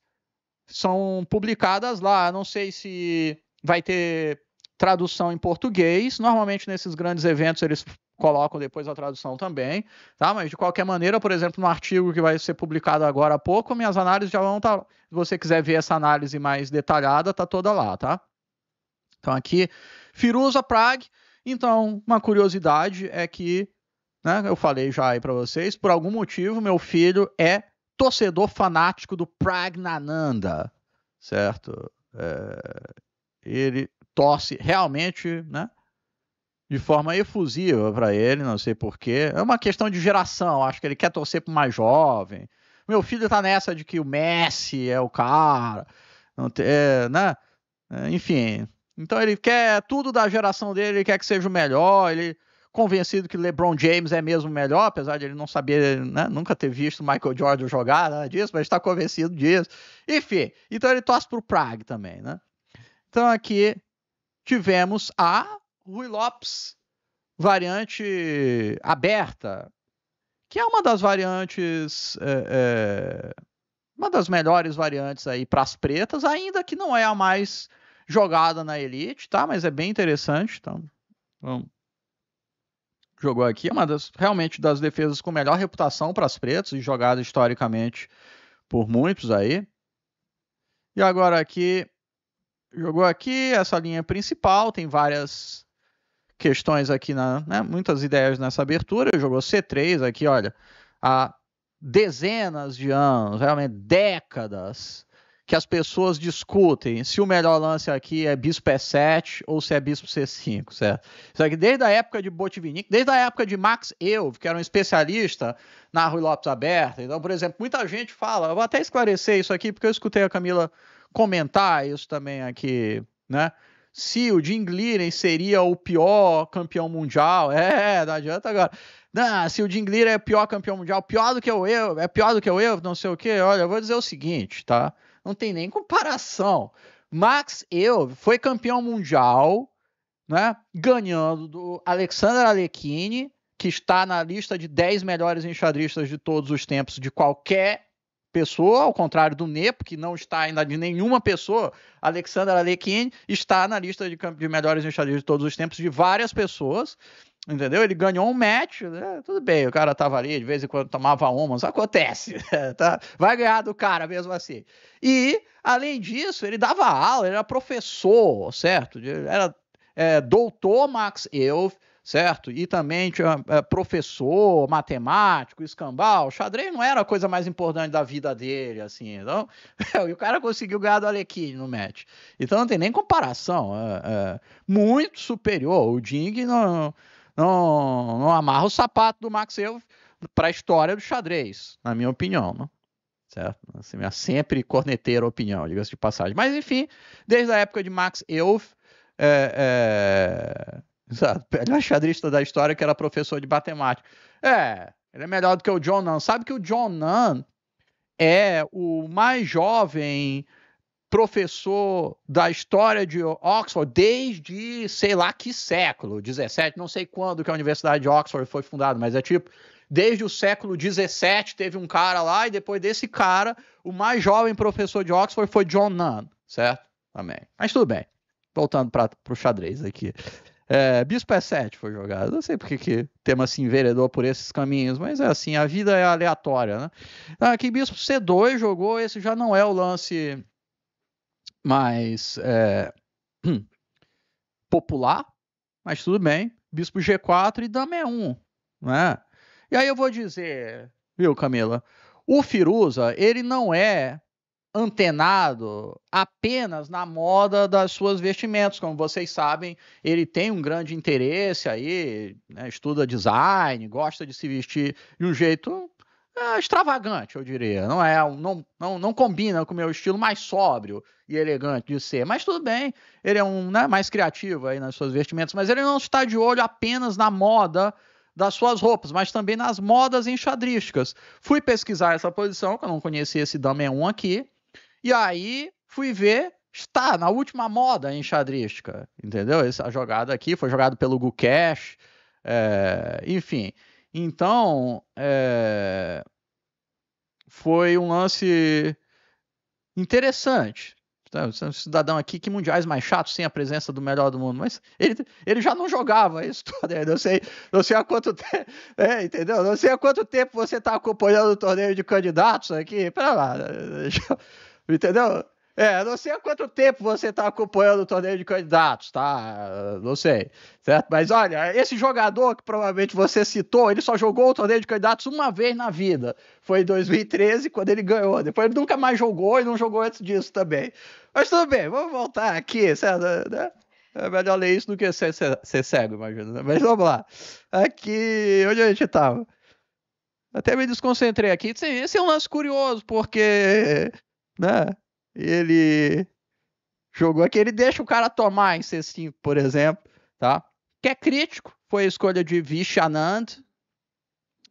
são publicadas lá. não sei se vai ter tradução em português. Normalmente nesses grandes eventos eles colocam depois a tradução também, tá? Mas de qualquer maneira, por exemplo, no artigo que vai ser publicado agora há pouco, minhas análises já vão estar. Tá, se você quiser ver essa análise mais detalhada, tá toda lá, tá? Então aqui, Firuza Prague. Então, uma curiosidade é que, né, eu falei já aí para vocês, por algum motivo meu filho é torcedor fanático do Pragnananda, certo? É... ele torce realmente, né? de forma efusiva para ele, não sei porquê. É uma questão de geração, acho que ele quer torcer para mais jovem. Meu filho tá nessa de que o Messi é o cara, não tem, é, né? É, enfim. Então ele quer tudo da geração dele, ele quer que seja o melhor, ele convencido que LeBron James é mesmo melhor, apesar de ele não saber, né, nunca ter visto Michael Jordan jogar, nada disso, mas está convencido disso. Enfim, então ele torce para o Prague também, né? Então aqui tivemos a Rui Lopes, variante aberta, que é uma das variantes, é, é, uma das melhores variantes aí para as pretas, ainda que não é a mais jogada na elite, tá? Mas é bem interessante, então vamos então, jogou aqui, é uma das realmente das defesas com melhor reputação para as pretas e jogada historicamente por muitos aí. E agora aqui jogou aqui essa linha principal, tem várias questões aqui, na, né, muitas ideias nessa abertura, jogou C3 aqui, olha, há dezenas de anos, realmente décadas, que as pessoas discutem se o melhor lance aqui é bispo E7 ou se é bispo C5, certo? Isso aqui desde a época de Botvinnik, desde a época de Max Euve que era um especialista na Rui Lopes aberta. Então, por exemplo, muita gente fala, eu vou até esclarecer isso aqui, porque eu escutei a Camila comentar isso também aqui, né? se o Jim Gleason seria o pior campeão mundial. É, não adianta agora. Não, se o Jim Gleason é o pior campeão mundial, pior do que o eu, é pior do que o eu, não sei o que. Olha, eu vou dizer o seguinte, tá? Não tem nem comparação. Max eu foi campeão mundial, né? Ganhando do Alexander Alekhine, que está na lista de 10 melhores enxadristas de todos os tempos de qualquer pessoa, ao contrário do Nepo, que não está ainda de nenhuma pessoa, Alexander Alekhine está na lista de, de melhores enxadinhos de todos os tempos de várias pessoas, entendeu? Ele ganhou um match, né? tudo bem, o cara tava ali, de vez em quando tomava mas acontece, tá? vai ganhar do cara mesmo assim. E, além disso, ele dava aula, ele era professor, certo? Ele era é, doutor Max Elf, certo? E também tinha é, professor, matemático, escambau. Xadrez não era a coisa mais importante da vida dele, assim. Então, e o cara conseguiu ganhar do Alekhine no match. Então não tem nem comparação. É, é, muito superior. O Ding não, não, não amarra o sapato do Max para a história do xadrez, na minha opinião, né? certo? Assim, minha é sempre corneteira opinião, diga-se de passagem. Mas, enfim, desde a época de Max Elf, é, é Exato. Melhor xadrista da história que era professor de matemática. É, ele é melhor do que o John Nunn. Sabe que o John Nunn é o mais jovem professor da história de Oxford desde sei lá que século, 17, não sei quando que a Universidade de Oxford foi fundada, mas é tipo, desde o século 17 teve um cara lá e depois desse cara, o mais jovem professor de Oxford foi John Nunn, certo? Também. Mas tudo bem. Voltando para o xadrez aqui. É, Bispo é E7 foi jogado. Não sei porque que tema se enveredou por esses caminhos, mas é assim, a vida é aleatória, né? Ah, aqui Bispo C2 jogou, esse já não é o lance mais é, popular, mas tudo bem. Bispo G4 e Dama E1, é né? E aí eu vou dizer, viu, Camila? O Firuza, ele não é antenado apenas na moda das suas vestimentas. Como vocês sabem, ele tem um grande interesse aí, né, estuda design, gosta de se vestir de um jeito é, extravagante, eu diria. Não é, não, não, não combina com o meu estilo mais sóbrio e elegante de ser. Mas tudo bem, ele é um né, mais criativo aí nas suas vestimentas, mas ele não está de olho apenas na moda das suas roupas, mas também nas modas enxadrísticas. Fui pesquisar essa posição, que eu não conhecia esse 1 aqui, e aí fui ver, está na última moda em xadrística, entendeu? Essa jogada aqui foi jogada pelo Gukesh, é, eh, enfim. Então, é, foi um lance interessante. Então, é um cidadão aqui, que mundiais mais chatos sem a presença do melhor do mundo. Mas ele, ele já não jogava isso torneio. Não sei, não sei há quanto tempo. É, entendeu? Não sei há quanto tempo você está acompanhando o torneio de candidatos aqui. Pera lá. Entendeu? É, não sei há quanto tempo você está acompanhando o torneio de candidatos, tá? Não sei, certo? Mas olha, esse jogador que provavelmente você citou, ele só jogou o torneio de candidatos uma vez na vida. Foi em 2013, quando ele ganhou. Depois ele nunca mais jogou e não jogou antes disso também. Mas tudo bem, vamos voltar aqui, certo? Né? É melhor ler isso do que ser, ser, ser cego, imagina. Né? Mas vamos lá. Aqui, onde a gente estava? Até me desconcentrei aqui. Esse é um lance curioso, porque né? Ele jogou aqui, ele deixa o cara tomar em C5, por exemplo, tá? Que é crítico, foi a escolha de Vishanand,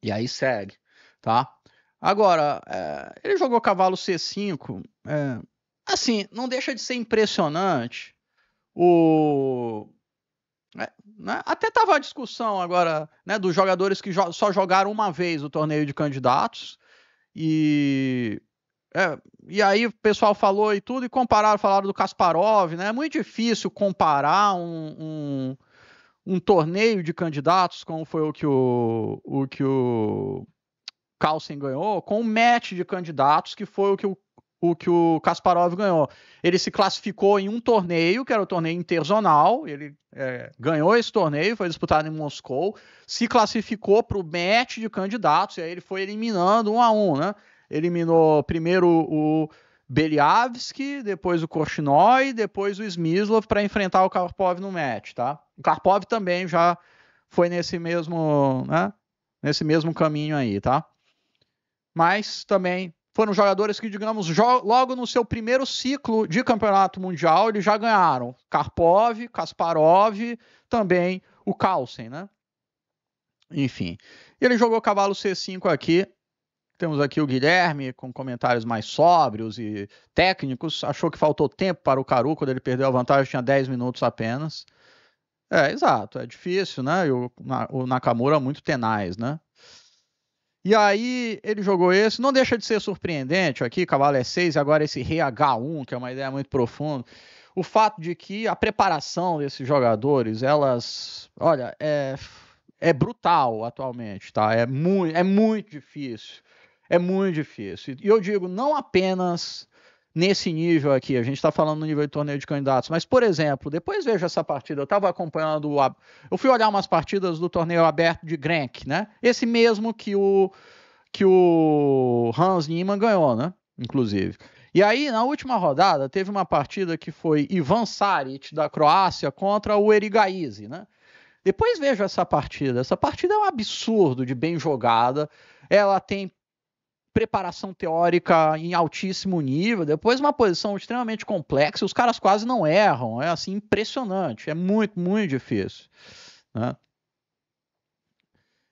e aí segue, tá? Agora, é, ele jogou cavalo C5, é, assim, não deixa de ser impressionante o... É, né? Até tava a discussão agora, né, dos jogadores que jo só jogaram uma vez o torneio de candidatos, e é, e aí o pessoal falou e tudo, e compararam, falaram do Kasparov, né? É muito difícil comparar um, um, um torneio de candidatos, como foi o que o, o que o Carlsen ganhou, com um match de candidatos, que foi o que o, o que o Kasparov ganhou. Ele se classificou em um torneio, que era o torneio interzonal, ele é, ganhou esse torneio, foi disputado em Moscou, se classificou para o match de candidatos, e aí ele foi eliminando um a um, né? eliminou primeiro o Beliavski, depois o Korchnoi, depois o Smyslov para enfrentar o Karpov no match, tá? O Karpov também já foi nesse mesmo, né? Nesse mesmo caminho aí, tá? Mas também foram jogadores que, digamos, logo no seu primeiro ciclo de campeonato mundial, eles já ganharam. Karpov, Kasparov, também o Carlsen, né? Enfim. Ele jogou cavalo C5 aqui temos aqui o Guilherme com comentários mais sóbrios e técnicos. Achou que faltou tempo para o Caru quando ele perdeu a vantagem, tinha 10 minutos apenas. É, exato, é difícil, né? E o, o Nakamura muito tenaz, né? E aí ele jogou esse. Não deixa de ser surpreendente aqui, cavalo é 6 e agora esse rei H1, que é uma ideia muito profunda. O fato de que a preparação desses jogadores, elas, olha, é, é brutal atualmente, tá? É, mu é muito difícil é muito difícil. E eu digo, não apenas nesse nível aqui, a gente está falando no nível de torneio de candidatos, mas, por exemplo, depois veja essa partida, eu estava acompanhando, o, eu fui olhar umas partidas do torneio aberto de Grenk, né? Esse mesmo que o, que o Hans Niemann ganhou, né? Inclusive. E aí, na última rodada, teve uma partida que foi Ivan Saric, da Croácia, contra o Erigaize, né? Depois vejo essa partida. Essa partida é um absurdo de bem jogada. Ela tem preparação teórica em altíssimo nível, depois uma posição extremamente complexa, os caras quase não erram, é assim impressionante, é muito, muito difícil. Né?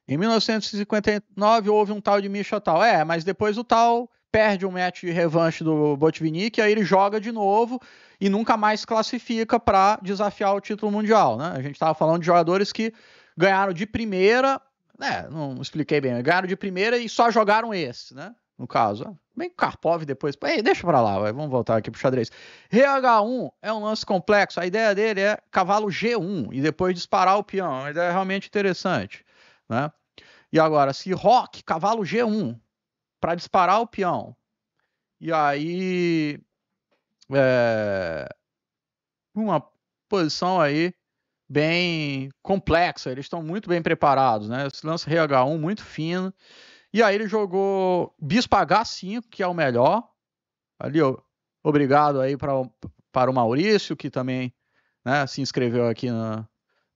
Em 1959 houve um tal de Misha tal, é, mas depois o tal perde um match de revanche do Botvinnik, aí ele joga de novo e nunca mais classifica para desafiar o título mundial. Né? A gente estava falando de jogadores que ganharam de primeira é, não expliquei bem. Ganharam de primeira e só jogaram esse, né? No caso. Bem ah, Karpov depois. Ei, deixa pra lá, vai. vamos voltar aqui pro xadrez. RH1 é um lance complexo. A ideia dele é cavalo G1 e depois disparar o peão. É uma ideia realmente interessante, né? E agora, se rock, cavalo G1, para disparar o peão. E aí. É, uma posição aí bem complexa, eles estão muito bem preparados, né? Esse lance RH1 muito fino. E aí ele jogou Bispo H5, que é o melhor. Ali, obrigado aí pra, para o Maurício, que também né, se inscreveu aqui na,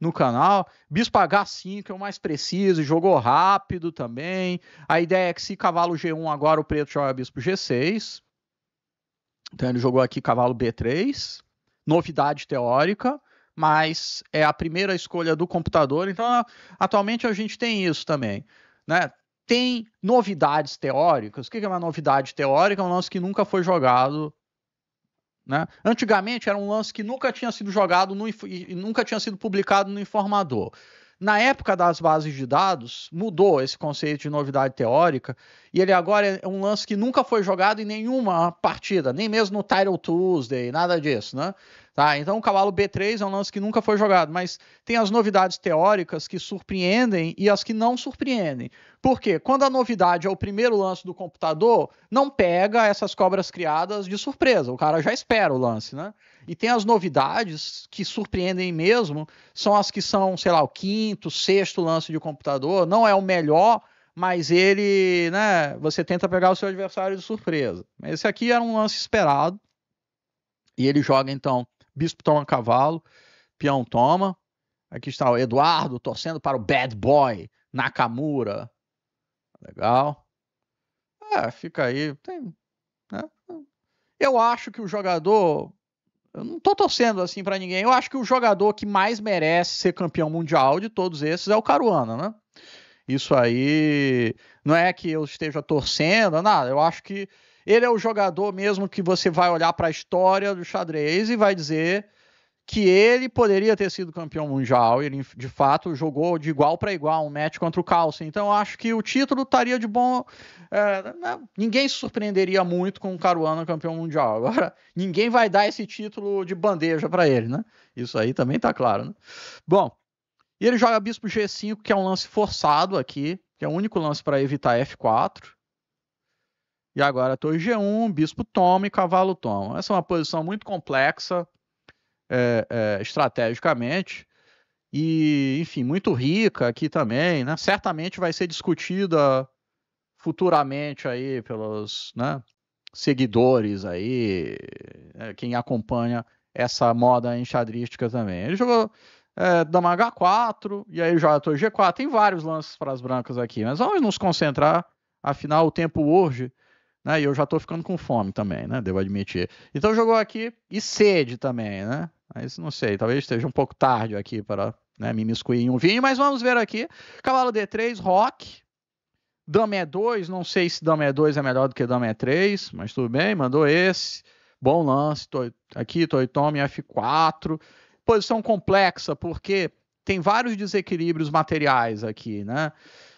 no canal. Bispo H5 é o mais preciso, jogou rápido também. A ideia é que se cavalo G1 agora o preto joga bispo G6. Então ele jogou aqui cavalo B3. Novidade teórica mas é a primeira escolha do computador. Então, atualmente a gente tem isso também, né? Tem novidades teóricas. O que é uma novidade teórica? É um lance que nunca foi jogado. Né? Antigamente era um lance que nunca tinha sido jogado no, e nunca tinha sido publicado no informador. Na época das bases de dados, mudou esse conceito de novidade teórica, e ele agora é um lance que nunca foi jogado em nenhuma partida, nem mesmo no Title Tuesday, nada disso, né? Tá? Então, o cavalo B3 é um lance que nunca foi jogado, mas tem as novidades teóricas que surpreendem e as que não surpreendem. Por quê? Quando a novidade é o primeiro lance do computador, não pega essas cobras criadas de surpresa. O cara já espera o lance, né? E tem as novidades que surpreendem mesmo, são as que são, sei lá, o quinto, sexto lance de computador, não é o melhor, mas ele, né, você tenta pegar o seu adversário de surpresa. Esse aqui era um lance esperado. E ele joga então Bispo toma cavalo, peão toma. Aqui está o Eduardo torcendo para o Bad Boy, Nakamura. Legal. É, fica aí. Tem, né? Eu acho que o jogador. Eu não tô torcendo assim para ninguém. Eu acho que o jogador que mais merece ser campeão mundial de todos esses é o Caruana, né? Isso aí. Não é que eu esteja torcendo, nada. Eu acho que ele é o jogador mesmo que você vai olhar para a história do xadrez e vai dizer que ele poderia ter sido campeão mundial. Ele, de fato, jogou de igual para igual um match contra o Carlsen. Então, acho que o título estaria de bom. É, né, ninguém se surpreenderia muito com o Caruana campeão mundial. Agora, ninguém vai dar esse título de bandeja para ele, né? Isso aí também está claro, né? Bom, e ele joga bispo G5, que é um lance forçado aqui, que é o único lance para evitar F4. E agora torre G1, bispo toma e cavalo toma. Essa é uma posição muito complexa é, é, estrategicamente e, enfim, muito rica aqui também, né? Certamente vai ser discutida futuramente aí pelos né, seguidores aí, é, quem acompanha essa moda enxadrística também. Ele jogou é, dama H4 e aí joga torre G4. Tem vários lances para as brancas aqui, mas vamos nos concentrar. Afinal, o tempo hoje né? E eu já estou ficando com fome também, né? Devo admitir. Então jogou aqui e sede também, né? Mas não sei, talvez esteja um pouco tarde aqui para né, me miscuir em um vinho, mas vamos ver aqui. Cavalo D3, Rock. Dama E2, é não sei se Dama E2 é, é melhor do que Dama E3, é mas tudo bem, mandou esse. Bom lance, tô, aqui, Toitome F4. Posição complexa, porque tem vários desequilíbrios materiais aqui, né?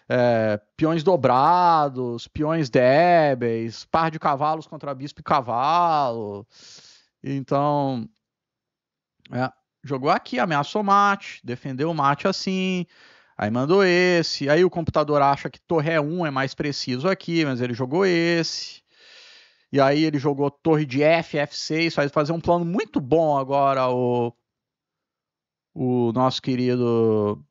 é, peões dobrados, peões débeis, par de cavalos contra bispo e cavalo. Então, é, jogou aqui, ameaçou o mate, defendeu o mate assim, aí mandou esse. Aí o computador acha que torre 1 é, é mais preciso aqui, mas ele jogou esse. E aí ele jogou torre de F, F6, faz fazer um plano muito bom agora o, o nosso querido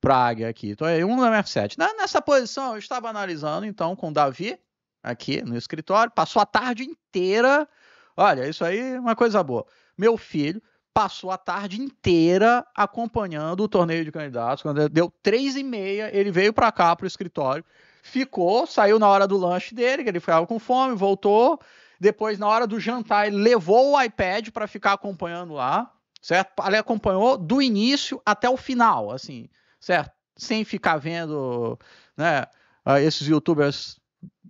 Praga aqui. Estou aí, é um no MF7. Nessa posição, eu estava analisando, então, com o Davi, aqui no escritório, passou a tarde inteira. Olha, isso aí é uma coisa boa. Meu filho passou a tarde inteira acompanhando o torneio de candidatos. Quando deu três e meia, ele veio para cá, para o escritório, ficou, saiu na hora do lanche dele, que ele ficava com fome, voltou. Depois, na hora do jantar, ele levou o iPad para ficar acompanhando lá, certo? Ele acompanhou do início até o final, assim certo? Sem ficar vendo né, ah, esses youtubers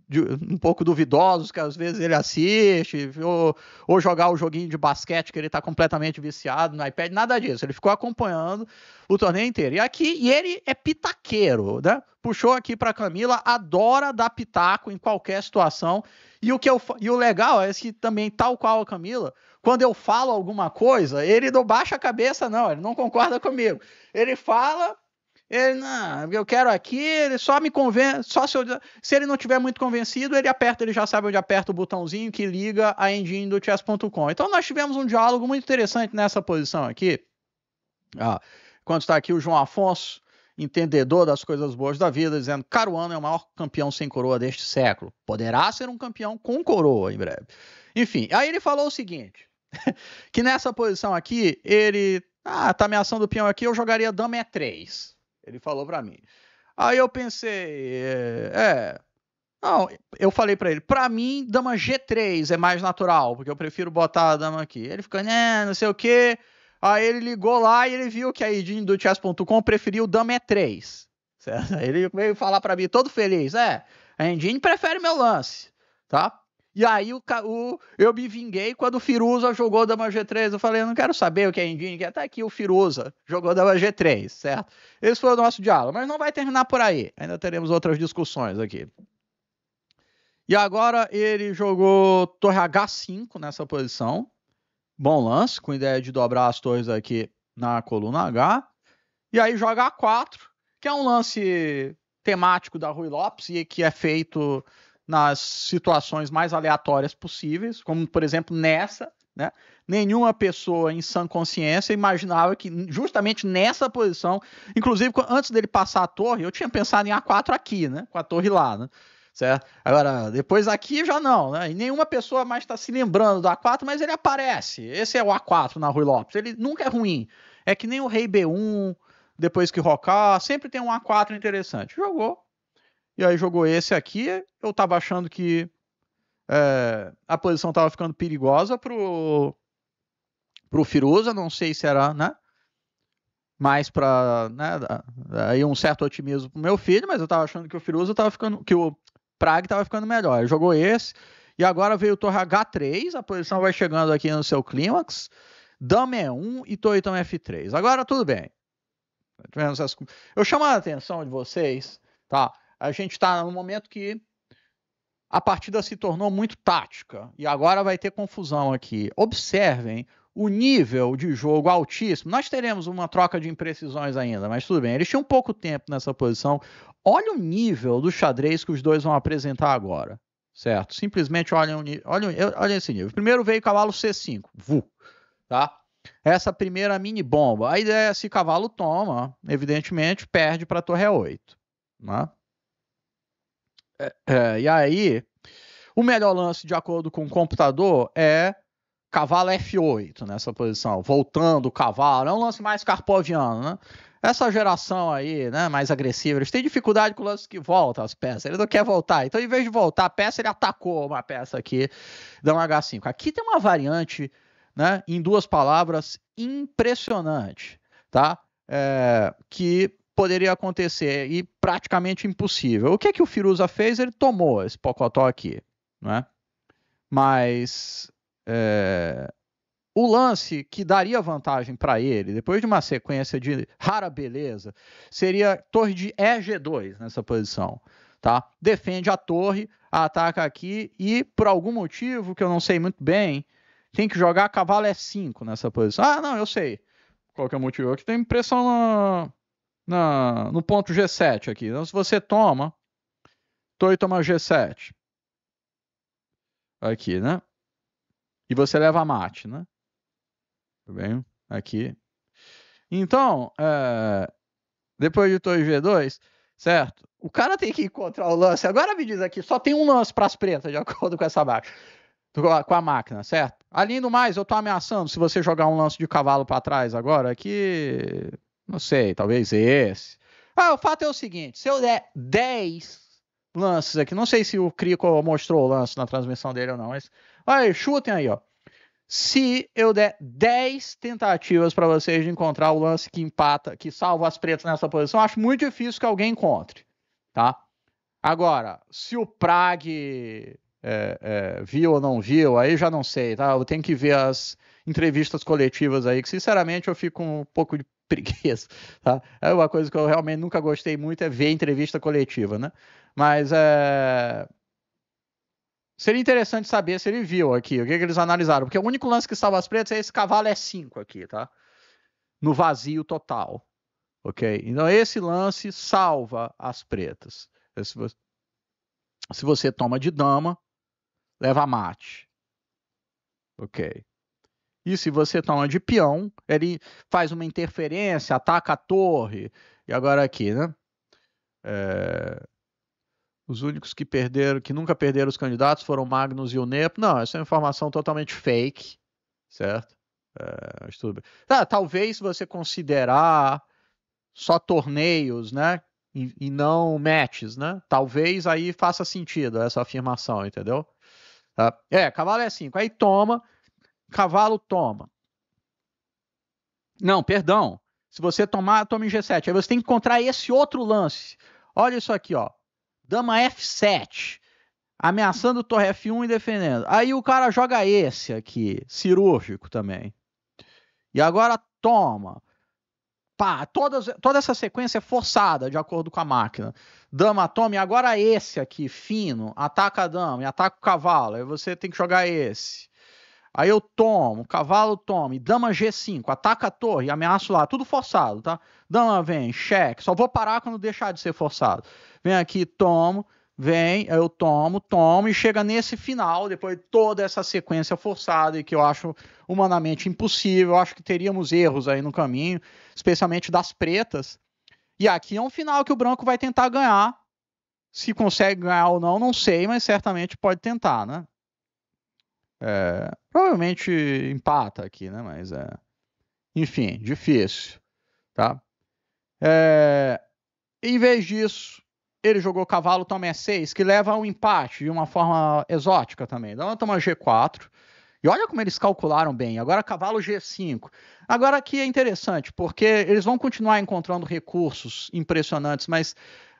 de, um pouco duvidosos que às vezes ele assiste, ou, ou jogar o um joguinho de basquete que ele está completamente viciado no iPad, nada disso. Ele ficou acompanhando o torneio inteiro. E aqui, e ele é pitaqueiro, né? Puxou aqui para Camila, adora dar pitaco em qualquer situação. E o que eu, e o legal é que também tal qual a Camila, quando eu falo alguma coisa, ele não baixa a cabeça não, ele não concorda comigo. Ele fala ele, não, eu quero aqui, ele só me convence, só se, eu, se ele não tiver muito convencido, ele aperta, ele já sabe onde aperta o botãozinho que liga a engine do chess.com. Então nós tivemos um diálogo muito interessante nessa posição aqui. Ah, quando está aqui o João Afonso, entendedor das coisas boas da vida, dizendo: Caruana é o maior campeão sem coroa deste século. Poderá ser um campeão com coroa em breve. Enfim, aí ele falou o seguinte: que nessa posição aqui, ele. Ah, tá ameaçando o peão aqui, eu jogaria dama E3. Ele falou para mim. Aí eu pensei, é, é não, eu falei para ele, para mim, dama G3 é mais natural, porque eu prefiro botar a dama aqui. Ele ficou, né, não sei o quê. Aí ele ligou lá e ele viu que a Edinho do chess.com preferiu dama E3. Certo? Ele veio falar para mim todo feliz, é, a Edinho prefere meu lance, tá? E aí o, o, eu me vinguei quando o Firuza jogou Dama G3. Eu falei, eu não quero saber o que é Engine, que aqui o Firuza jogou Dama G3, certo? Esse foi o nosso diálogo, mas não vai terminar por aí. Ainda teremos outras discussões aqui. E agora ele jogou torre H5 nessa posição. Bom lance, com ideia de dobrar as torres aqui na coluna H. E aí joga A4, que é um lance temático da Rui Lopes e que é feito nas situações mais aleatórias possíveis, como por exemplo nessa, né? Nenhuma pessoa em sã consciência imaginava que justamente nessa posição, inclusive antes dele passar a torre, eu tinha pensado em A4 aqui, né? Com a torre lá, né? Certo? Agora, depois aqui já não, né? E nenhuma pessoa mais está se lembrando do A4, mas ele aparece. Esse é o A4 na Rui Lopes. Ele nunca é ruim. É que nem o Rei B1, depois que rocar, sempre tem um A4 interessante. Jogou, e aí jogou esse aqui. Eu tava achando que é, a posição tava ficando perigosa pro, pro Firuza, não sei se era, né? Mais para né, aí um certo otimismo pro meu filho, mas eu tava achando que o Firuza tava ficando, que o Prague tava ficando melhor. Ele jogou esse, e agora veio o Torre H3, a posição vai chegando aqui no seu clímax. Dama E1 é e Toitão é F3. Agora tudo bem. Eu chamo a atenção de vocês, tá? a gente está no momento que a partida se tornou muito tática e agora vai ter confusão aqui. Observem o nível de jogo altíssimo. Nós teremos uma troca de imprecisões ainda, mas tudo bem. Eles tinham pouco tempo nessa posição. Olha o nível do xadrez que os dois vão apresentar agora, certo? Simplesmente olhem, olhem, olhem esse nível. Primeiro veio cavalo C5, vu, tá? Essa primeira mini bomba. A ideia é se cavalo toma, evidentemente, perde para torre 8, né? É, é, e aí, o melhor lance, de acordo com o computador, é cavalo F8 nessa né, posição, voltando o cavalo. É um lance mais carpoviano, né? Essa geração aí, né, mais agressiva, eles têm dificuldade com o lance que volta as peças. Ele não quer voltar. Então, em vez de voltar a peça, ele atacou uma peça aqui, dá um H5. Aqui tem uma variante, né, em duas palavras, impressionante, tá? É, que poderia acontecer e praticamente impossível. O que é que o Firuza fez? Ele tomou esse pocotó aqui, né? Mas é, o lance que daria vantagem para ele, depois de uma sequência de rara beleza, seria torre de EG2 nessa posição, tá? Defende a torre, ataca aqui e por algum motivo que eu não sei muito bem, tem que jogar cavalo E5 nessa posição. Ah, não, eu sei. Qual que é o motivo? Eu que tenho impressão na na, no ponto G7 aqui. Então, se você toma, Toi toma G7. Aqui, né? E você leva a mate, né? Tudo bem? Aqui. Então, é, depois de Toi G2, certo? O cara tem que encontrar o lance. Agora me diz aqui, só tem um lance para as pretas, de acordo com essa baixa. Com a máquina, certo? Além do mais, eu tô ameaçando se você jogar um lance de cavalo para trás agora, aqui. Não sei, talvez esse. Ah, o fato é o seguinte: se eu der 10 lances aqui, não sei se o Crico mostrou o lance na transmissão dele ou não, mas. Aí, chutem aí, ó. Se eu der 10 tentativas para vocês de encontrar o lance que empata, que salva as pretas nessa posição, acho muito difícil que alguém encontre, tá? Agora, se o Prague é, é, viu ou não viu, aí já não sei, tá? Eu tenho que ver as entrevistas coletivas aí, que sinceramente eu fico um pouco de preguiça, tá? É uma coisa que eu realmente nunca gostei muito é ver entrevista coletiva, né? Mas é... Seria interessante saber se ele viu aqui, o que, que eles analisaram, porque o único lance que salva as pretas é esse cavalo é 5 aqui, tá? No vazio total, ok? Então esse lance salva as pretas. É, se você, se você toma de dama, leva mate, ok? E se você toma de peão, ele faz uma interferência, ataca a torre. E agora aqui, né? É... Os únicos que perderam, que nunca perderam os candidatos foram Magnus e o Nepo. Não, essa é uma informação totalmente fake, certo? É, estudo... ah, tá, talvez você considerar só torneios, né? E, e, não matches, né? Talvez aí faça sentido essa afirmação, entendeu? Tá? É, cavalo é 5. Aí toma, cavalo toma. Não, perdão. Se você tomar, toma em G7. Aí você tem que encontrar esse outro lance. Olha isso aqui, ó. Dama F7. Ameaçando torre F1 e defendendo. Aí o cara joga esse aqui, cirúrgico também. E agora toma. Pá, todas, toda essa sequência é forçada, de acordo com a máquina. Dama, toma, e agora esse aqui, fino, ataca a dama e ataca o cavalo. Aí você tem que jogar esse. Aí eu tomo, cavalo tome, dama G5, ataca a torre, ameaço lá, tudo forçado, tá? Dama vem, cheque, só vou parar quando deixar de ser forçado. Vem aqui, tomo, vem, eu tomo, tomo e chega nesse final, depois de toda essa sequência forçada e que eu acho humanamente impossível, eu acho que teríamos erros aí no caminho, especialmente das pretas. E aqui é um final que o branco vai tentar ganhar. Se consegue ganhar ou não, não sei, mas certamente pode tentar, né? É, Provavelmente empata aqui, né? Mas é. Enfim, difícil. Tá? É... Em vez disso, ele jogou cavalo também e 6, é que leva a um empate de uma forma exótica também. Então toma G4. E olha como eles calcularam bem. Agora cavalo G5. Agora aqui é interessante, porque eles vão continuar encontrando recursos impressionantes, mas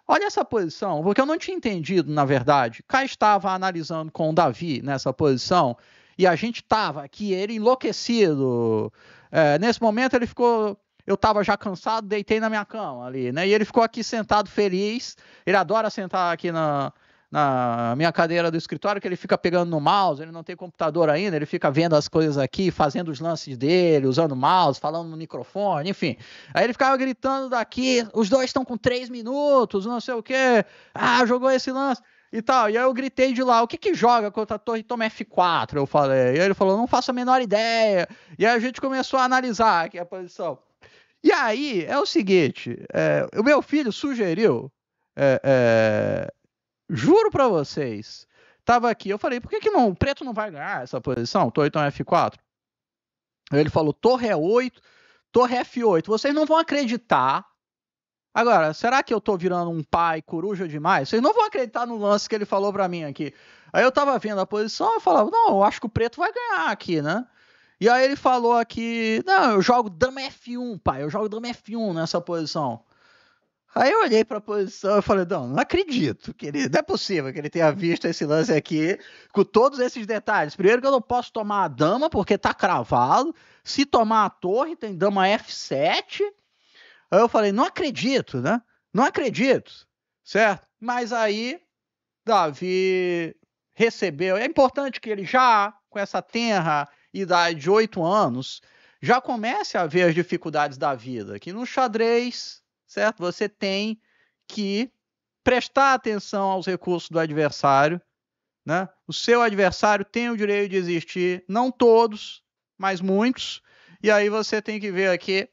olha essa posição, porque eu não tinha entendido, na verdade. Cá estava analisando com o Davi nessa posição. E a gente tava aqui, ele enlouquecido. É, nesse momento ele ficou. Eu tava já cansado, deitei na minha cama ali, né? E ele ficou aqui sentado feliz. Ele adora sentar aqui na, na minha cadeira do escritório, que ele fica pegando no mouse, ele não tem computador ainda, ele fica vendo as coisas aqui, fazendo os lances dele, usando o mouse, falando no microfone, enfim. Aí ele ficava gritando daqui, os dois estão com três minutos, não sei o quê, ah, jogou esse lance e tal. E aí eu gritei de lá, o que que joga contra a Torre Toma F4? Eu falei. E aí ele falou, não faço a menor ideia. E aí a gente começou a analisar aqui a posição. E aí é o seguinte, é, o meu filho sugeriu, é, é, juro para vocês, tava aqui, eu falei, por que que não, o preto não vai ganhar essa posição, Torre Toma F4? ele falou, Torre é 8, Torre F8. Vocês não vão acreditar Agora, será que eu tô virando um pai coruja demais? Vocês não vão acreditar no lance que ele falou para mim aqui. Aí eu tava vendo a posição e falava, não, eu acho que o preto vai ganhar aqui, né? E aí ele falou aqui, não, eu jogo dama F1, pai, eu jogo dama F1 nessa posição. Aí eu olhei para a posição e falei, não, não acredito que ele, não é possível que ele tenha visto esse lance aqui com todos esses detalhes. Primeiro que eu não posso tomar a dama porque tá cravado. Se tomar a torre, tem dama F7. Aí eu falei, não acredito, né? Não acredito, certo? Mas aí Davi recebeu. É importante que ele já, com essa tenra idade de oito anos, já comece a ver as dificuldades da vida. Que no xadrez, certo? Você tem que prestar atenção aos recursos do adversário. Né? O seu adversário tem o direito de existir, não todos, mas muitos. E aí você tem que ver aqui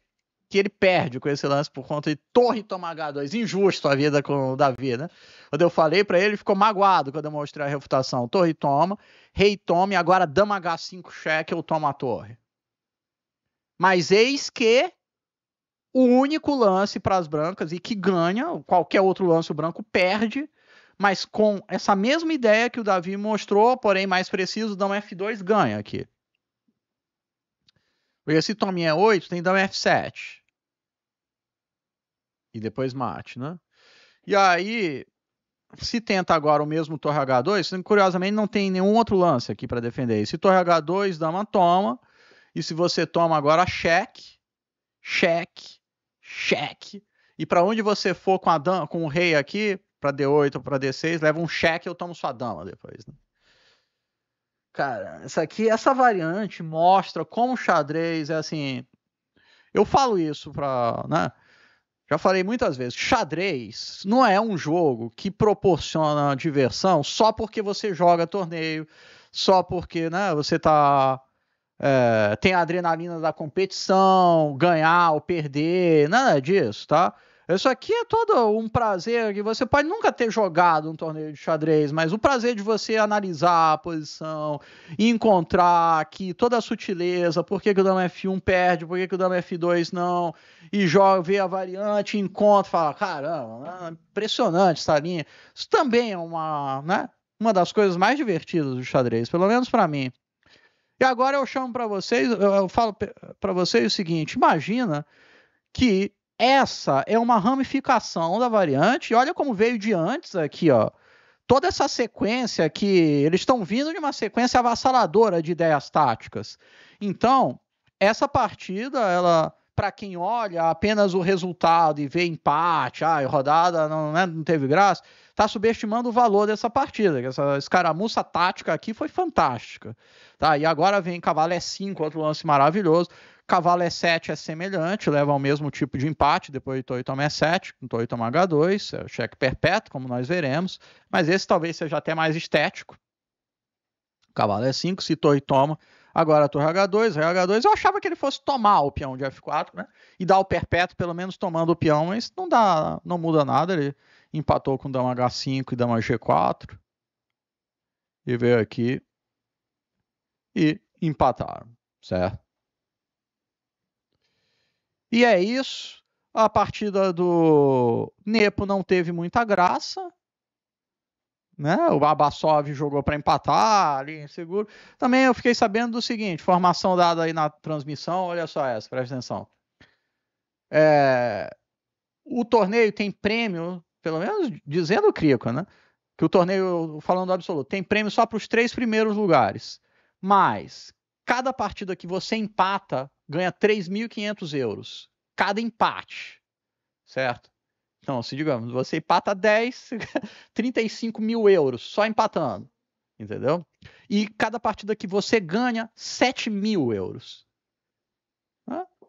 que ele perde com esse lance por conta de Torre tomar H2. Injusto a vida com o Davi, né? Quando eu falei para ele, ele ficou magoado quando eu mostrei a refutação. Torre toma, rei toma e agora dama H5 cheque, eu tomo a torre. Mas eis que o único lance para as brancas e que ganha, qualquer outro lance o branco perde, mas com essa mesma ideia que o Davi mostrou, porém mais preciso, dama F2 ganha aqui. Porque se em e 8, tem que dar um F7. E depois mate, né? E aí, se tenta agora o mesmo torre H2, curiosamente não tem nenhum outro lance aqui para defender. E se torre H2, dama toma. E se você toma agora cheque, cheque, cheque. E para onde você for com, a dama, com o rei aqui, para D8 ou para D6, leva um cheque, eu tomo sua dama depois. Né? Cara, essa aqui, essa variante mostra como o xadrez é assim. Eu falo isso pra. Né? Já falei muitas vezes, xadrez não é um jogo que proporciona diversão só porque você joga torneio, só porque né, você tá. É, tem a adrenalina da competição, ganhar ou perder, nada disso, tá? Isso aqui é todo um prazer que você pode nunca ter jogado um torneio de xadrez, mas o prazer de você analisar a posição, encontrar aqui toda a sutileza, por que, que o dama F1 perde, por que, que o dama F2 não, e joga, vê a variante, encontra, fala, caramba, é impressionante essa linha. Isso também é uma, né, uma das coisas mais divertidas do xadrez, pelo menos para mim. E agora eu chamo para vocês, eu falo para vocês o seguinte, imagina que essa é uma ramificação da variante. E olha como veio de antes aqui, ó. Toda essa sequência que eles estão vindo de uma sequência avassaladora de ideias táticas. Então, essa partida, ela para quem olha apenas o resultado e vê empate, ah, rodada não, né, não teve graça, está subestimando o valor dessa partida. Essa escaramuça tática aqui foi fantástica. Tá? E agora vem Cavalo é 5, outro lance maravilhoso. Cavalo é E7 é semelhante, leva ao mesmo tipo de empate, depois Torre toma é E7, com Torre toma é H2, é o cheque perpétuo, como nós veremos, mas esse talvez seja até mais estético. Cavalo E5, se Torre toma, agora Torre H2, Rei H2, eu achava que ele fosse tomar o peão de F4, né, e dar o perpétuo, pelo menos tomando o peão, mas não dá, não muda nada, ele empatou com Dama H5 e Dama G4, e veio aqui e empataram, certo? E é isso. A partida do Nepo não teve muita graça. Né? O Babasov jogou para empatar ali inseguro. Também eu fiquei sabendo do seguinte: formação dada aí na transmissão, olha só essa, presta atenção. É, o torneio tem prêmio, pelo menos dizendo o Crico, né? Que o torneio, falando absoluto, tem prêmio só para os três primeiros lugares. Mas cada partida que você empata ganha 3.500 euros cada empate, certo? Então, se digamos, você empata 10, 35 mil euros só empatando, entendeu? E cada partida que você ganha, 7 mil euros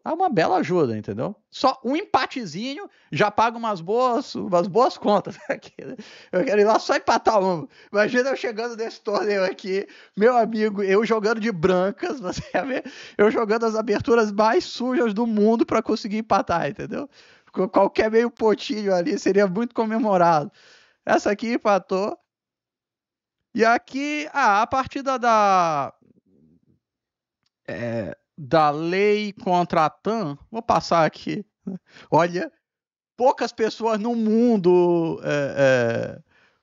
é uma bela ajuda, entendeu? Só um empatezinho já paga umas boas, umas boas contas aqui. Né? Eu quero ir lá só empatar um. Imagina eu chegando nesse torneio aqui, meu amigo, eu jogando de brancas, você vai ver, eu jogando as aberturas mais sujas do mundo para conseguir empatar, entendeu? Qualquer meio potinho ali seria muito comemorado. Essa aqui empatou. E aqui, ah, a partida da. É, da lei contra a TAM, vou passar aqui. Né? Olha, poucas pessoas no mundo. É, é,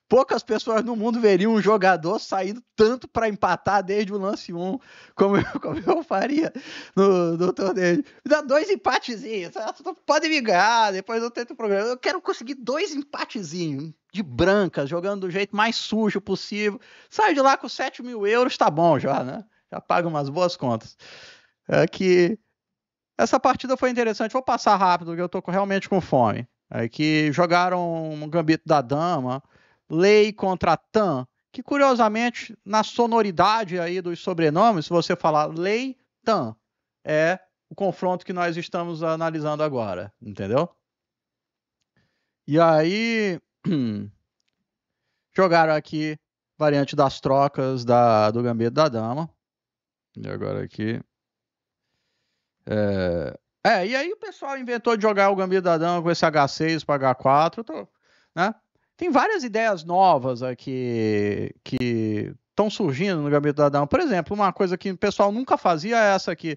poucas pessoas no mundo veriam um jogador saindo tanto para empatar desde o lance 1, como eu, como eu faria no, no torneio. Me dá dois empatezinhos, tá? pode me ganhar, depois eu tento o programa. Eu quero conseguir dois empatezinhos de brancas, jogando do jeito mais sujo possível. Sai de lá com 7 mil euros, tá bom já, né? Já paga umas boas contas é que essa partida foi interessante. Vou passar rápido, porque eu tô realmente com fome. É que jogaram um gambito da dama, Lei contra Tan, que curiosamente, na sonoridade aí dos sobrenomes, se você falar Lei Tan, é o confronto que nós estamos analisando agora, entendeu? E aí jogaram aqui variante das trocas da, do gambito da dama. E agora aqui é... é, e aí o pessoal inventou de jogar o Gambito da Dama com esse H6 para H4, tô... né? Tem várias ideias novas aqui que estão surgindo no Gambito da Dama. Por exemplo, uma coisa que o pessoal nunca fazia é essa aqui.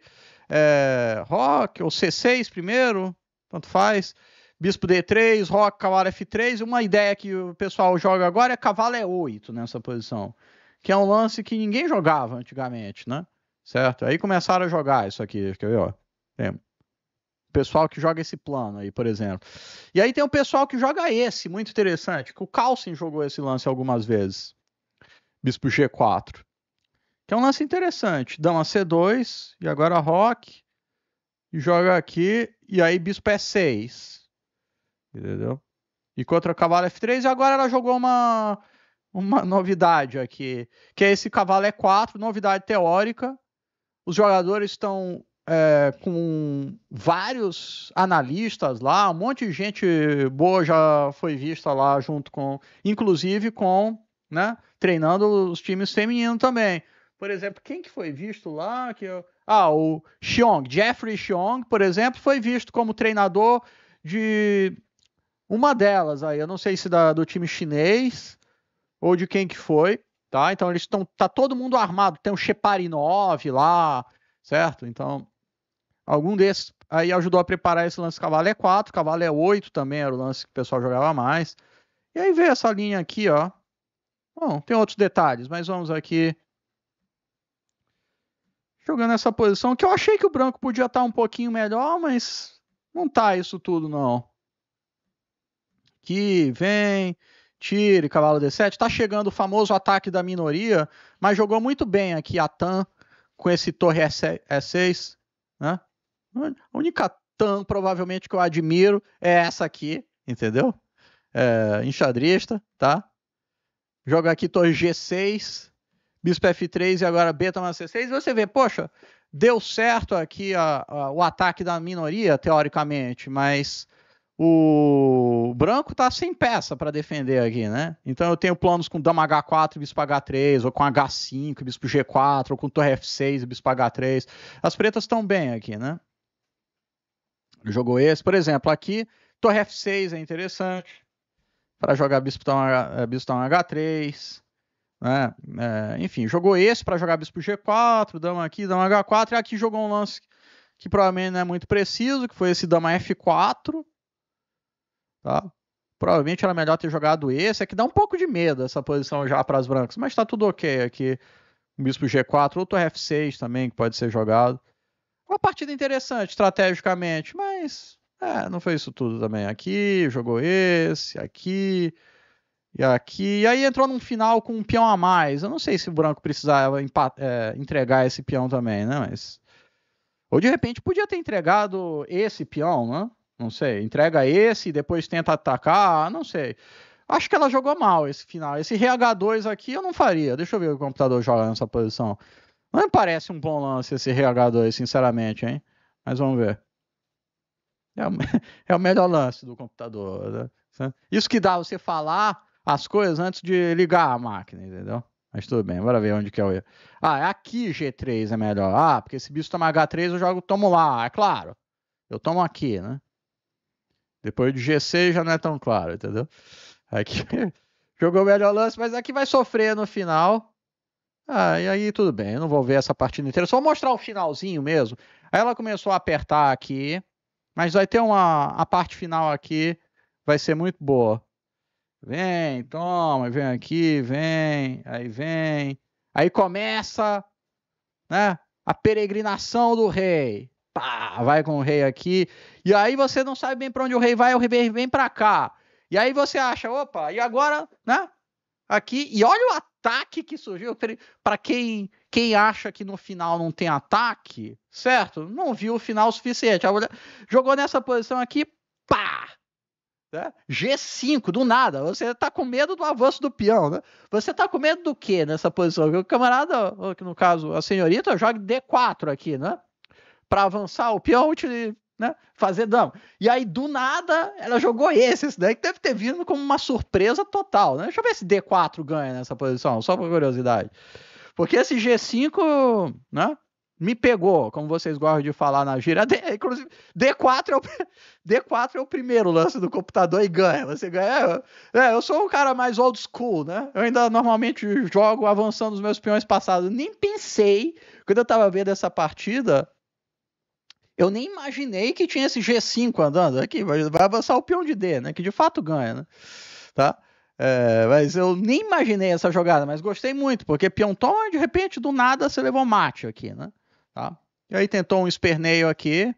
É... rock ou C6 primeiro, tanto faz. Bispo D3, Rock, Cavalo F3. Uma ideia que o pessoal joga agora é Cavalo E8 é nessa posição, que é um lance que ninguém jogava antigamente, né? certo? Aí começaram a jogar isso aqui, quer ver, ó. Tem o pessoal que joga esse plano aí, por exemplo. E aí tem o pessoal que joga esse, muito interessante, que o Carlsen jogou esse lance algumas vezes. Bispo G4. Que é um lance interessante. Dama C2, e agora Rock. E joga aqui, e aí Bispo é E6. Entendeu? E contra cavalo F3, e agora ela jogou uma, uma novidade aqui, que é esse cavalo E4, novidade teórica, os jogadores estão é, com vários analistas lá, um monte de gente boa já foi vista lá junto com, inclusive com, né, treinando os times femininos também. Por exemplo, quem que foi visto lá? Que eu... Ah, o Xiong, Jeffrey Xiong, por exemplo, foi visto como treinador de uma delas aí. Eu não sei se da, do time chinês ou de quem que foi tá? Então eles estão, tá todo mundo armado, tem um Shepard 9 lá, certo? Então, algum desses aí ajudou a preparar esse lance Cavalo E4, é Cavalo E8 é também era o lance que o pessoal jogava mais. E aí veio essa linha aqui, ó. Bom, tem outros detalhes, mas vamos aqui jogando essa posição que eu achei que o branco podia estar tá um pouquinho melhor, mas não tá isso tudo não. Aqui vem tire, cavalo D7. Tá chegando o famoso ataque da minoria, mas jogou muito bem aqui a TAM com esse torre E6, né? A única TAM provavelmente que eu admiro é essa aqui, entendeu? É, enxadrista, tá? Joga aqui torre G6, bispo F3 e agora beta toma C6. Você vê, poxa, deu certo aqui a, a, o ataque da minoria, teoricamente, mas o branco tá sem peça para defender aqui, né? Então eu tenho planos com dama H4 e bispo H3, ou com H5 e bispo G4, ou com torre F6 e bispo H3. As pretas estão bem aqui, né? Jogou esse, por exemplo, aqui, torre F6 é interessante para jogar bispo tão, eh, bispo tão H3, né? É, enfim, jogou esse para jogar bispo G4, dama aqui, dama H4, e aqui jogou um lance que provavelmente não é muito preciso, que foi esse dama F4, Tá? Provavelmente era melhor ter jogado esse. É que dá um pouco de medo essa posição já para as brancas, mas tá tudo ok aqui. O bispo G4, outro F6 também que pode ser jogado. Uma partida interessante estrategicamente, mas é, não foi isso tudo também. Aqui, jogou esse, aqui e aqui. E aí entrou num final com um peão a mais. Eu não sei se o branco precisava é, entregar esse peão também, né? Mas... Ou de repente podia ter entregado esse peão, né? Não sei. Entrega esse e depois tenta atacar. Não sei. Acho que ela jogou mal esse final. Esse RH2 aqui eu não faria. Deixa eu ver o computador jogar nessa posição. Não me parece um bom lance esse RH2, sinceramente, hein? Mas vamos ver. É o, é o melhor lance do computador. Né? Isso que dá você falar as coisas antes de ligar a máquina, entendeu? Mas tudo bem, bora ver onde que é o Ah, é aqui G3 é melhor. Ah, porque esse bicho toma H3, eu jogo, tomo lá, é claro. Eu tomo aqui, né? Depois do G6 já não é tão claro, entendeu? Aqui jogou o melhor lance, mas aqui vai sofrer no final. Ah, e aí tudo bem, eu não vou ver essa partida inteira, só vou mostrar o finalzinho mesmo. Aí ela começou a apertar aqui, mas vai ter uma a parte final aqui, vai ser muito boa. Vem, toma, vem aqui, vem, aí vem. Aí começa, né, a peregrinação do rei pá, vai com o rei aqui. E aí você não sabe bem para onde o rei vai, o rei vem para cá. E aí você acha, opa, e agora, né? Aqui, e olha o ataque que surgiu. Para quem, quem acha que no final não tem ataque, certo? Não viu o final o suficiente. jogou nessa posição aqui, pá! Né? G5, do nada. Você tá com medo do avanço do peão, né? Você tá com medo do que nessa posição? O camarada, no caso, a senhorita, joga D4 aqui, né? para avançar o peão, né, fazer dama. E aí, do nada, ela jogou esse. Esse né, daí que deve ter vindo como uma surpresa total. Né? Deixa eu ver se D4 ganha nessa posição, só por curiosidade. Porque esse G5, né? Me pegou, como vocês gostam de falar na gira. D, inclusive, D4 é, o, D4 é o primeiro lance do computador e ganha. Você ganha. É, é, eu sou um cara mais old school, né? Eu ainda normalmente jogo avançando os meus peões passados. Nem pensei, quando eu tava vendo essa partida, eu nem imaginei que tinha esse G5 andando aqui, vai, vai avançar o peão de D, né? Que de fato ganha, né? Tá? É, mas eu nem imaginei essa jogada, mas gostei muito, porque peão toma, de repente, do nada, você levou mate aqui, né? Tá? E aí tentou um esperneio aqui,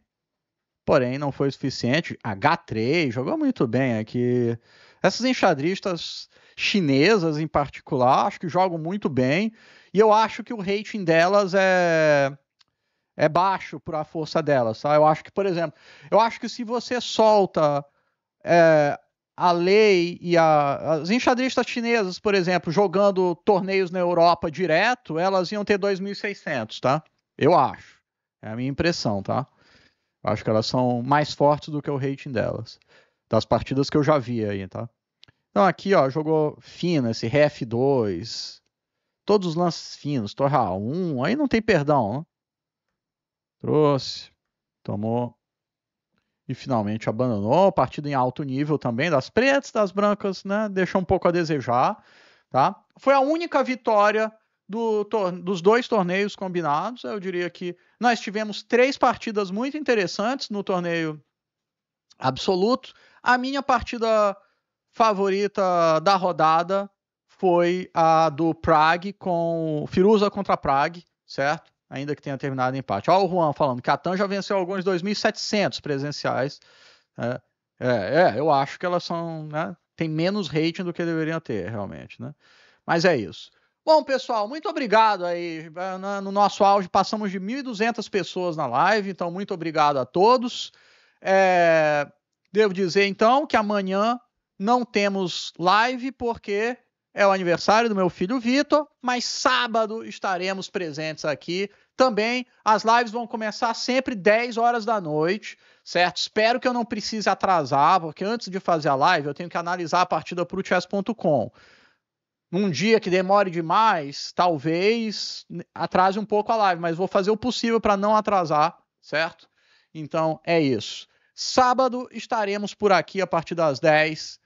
porém não foi suficiente. H3, jogou muito bem aqui. Essas enxadristas chinesas, em particular, acho que jogam muito bem. E eu acho que o rating delas é é baixo para a força dela. Tá? Eu acho que, por exemplo, eu acho que se você solta é, a lei e a, as enxadristas chinesas, por exemplo, jogando torneios na Europa direto, elas iam ter 2.600, tá? Eu acho. É a minha impressão, tá? Eu acho que elas são mais fortes do que o rating delas. Das partidas que eu já vi aí, tá? Então aqui, ó, jogou fina, esse ref 2 todos os lances finos, torre A1, aí não tem perdão, né? Trouxe, tomou e finalmente abandonou. partida em alto nível também das pretas, das brancas, né? Deixou um pouco a desejar, tá? Foi a única vitória do dos dois torneios combinados. Eu diria que nós tivemos três partidas muito interessantes no torneio absoluto. A minha partida favorita da rodada foi a do Prague com Firuza contra Prague, certo? ainda que tenha terminado em empate. Olha o Juan falando, Catan já venceu alguns 2.700 presenciais. Né? É, é, eu acho que elas são, né? Tem menos rating do que deveriam ter, realmente, né? Mas é isso. Bom, pessoal, muito obrigado aí. Né, no nosso auge passamos de 1.200 pessoas na live, então muito obrigado a todos. É... Devo dizer, então, que amanhã não temos live porque é o aniversário do meu filho Vitor, mas sábado estaremos presentes aqui também. As lives vão começar sempre 10 horas da noite, certo? Espero que eu não precise atrasar, porque antes de fazer a live eu tenho que analisar a partida para o chess.com. Num dia que demore demais, talvez atrase um pouco a live, mas vou fazer o possível para não atrasar, certo? Então é isso. Sábado estaremos por aqui a partir das 10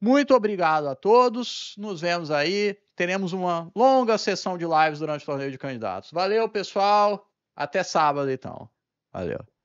muito obrigado a todos. Nos vemos aí. Teremos uma longa sessão de lives durante o torneio de candidatos. Valeu, pessoal. Até sábado, então. Valeu.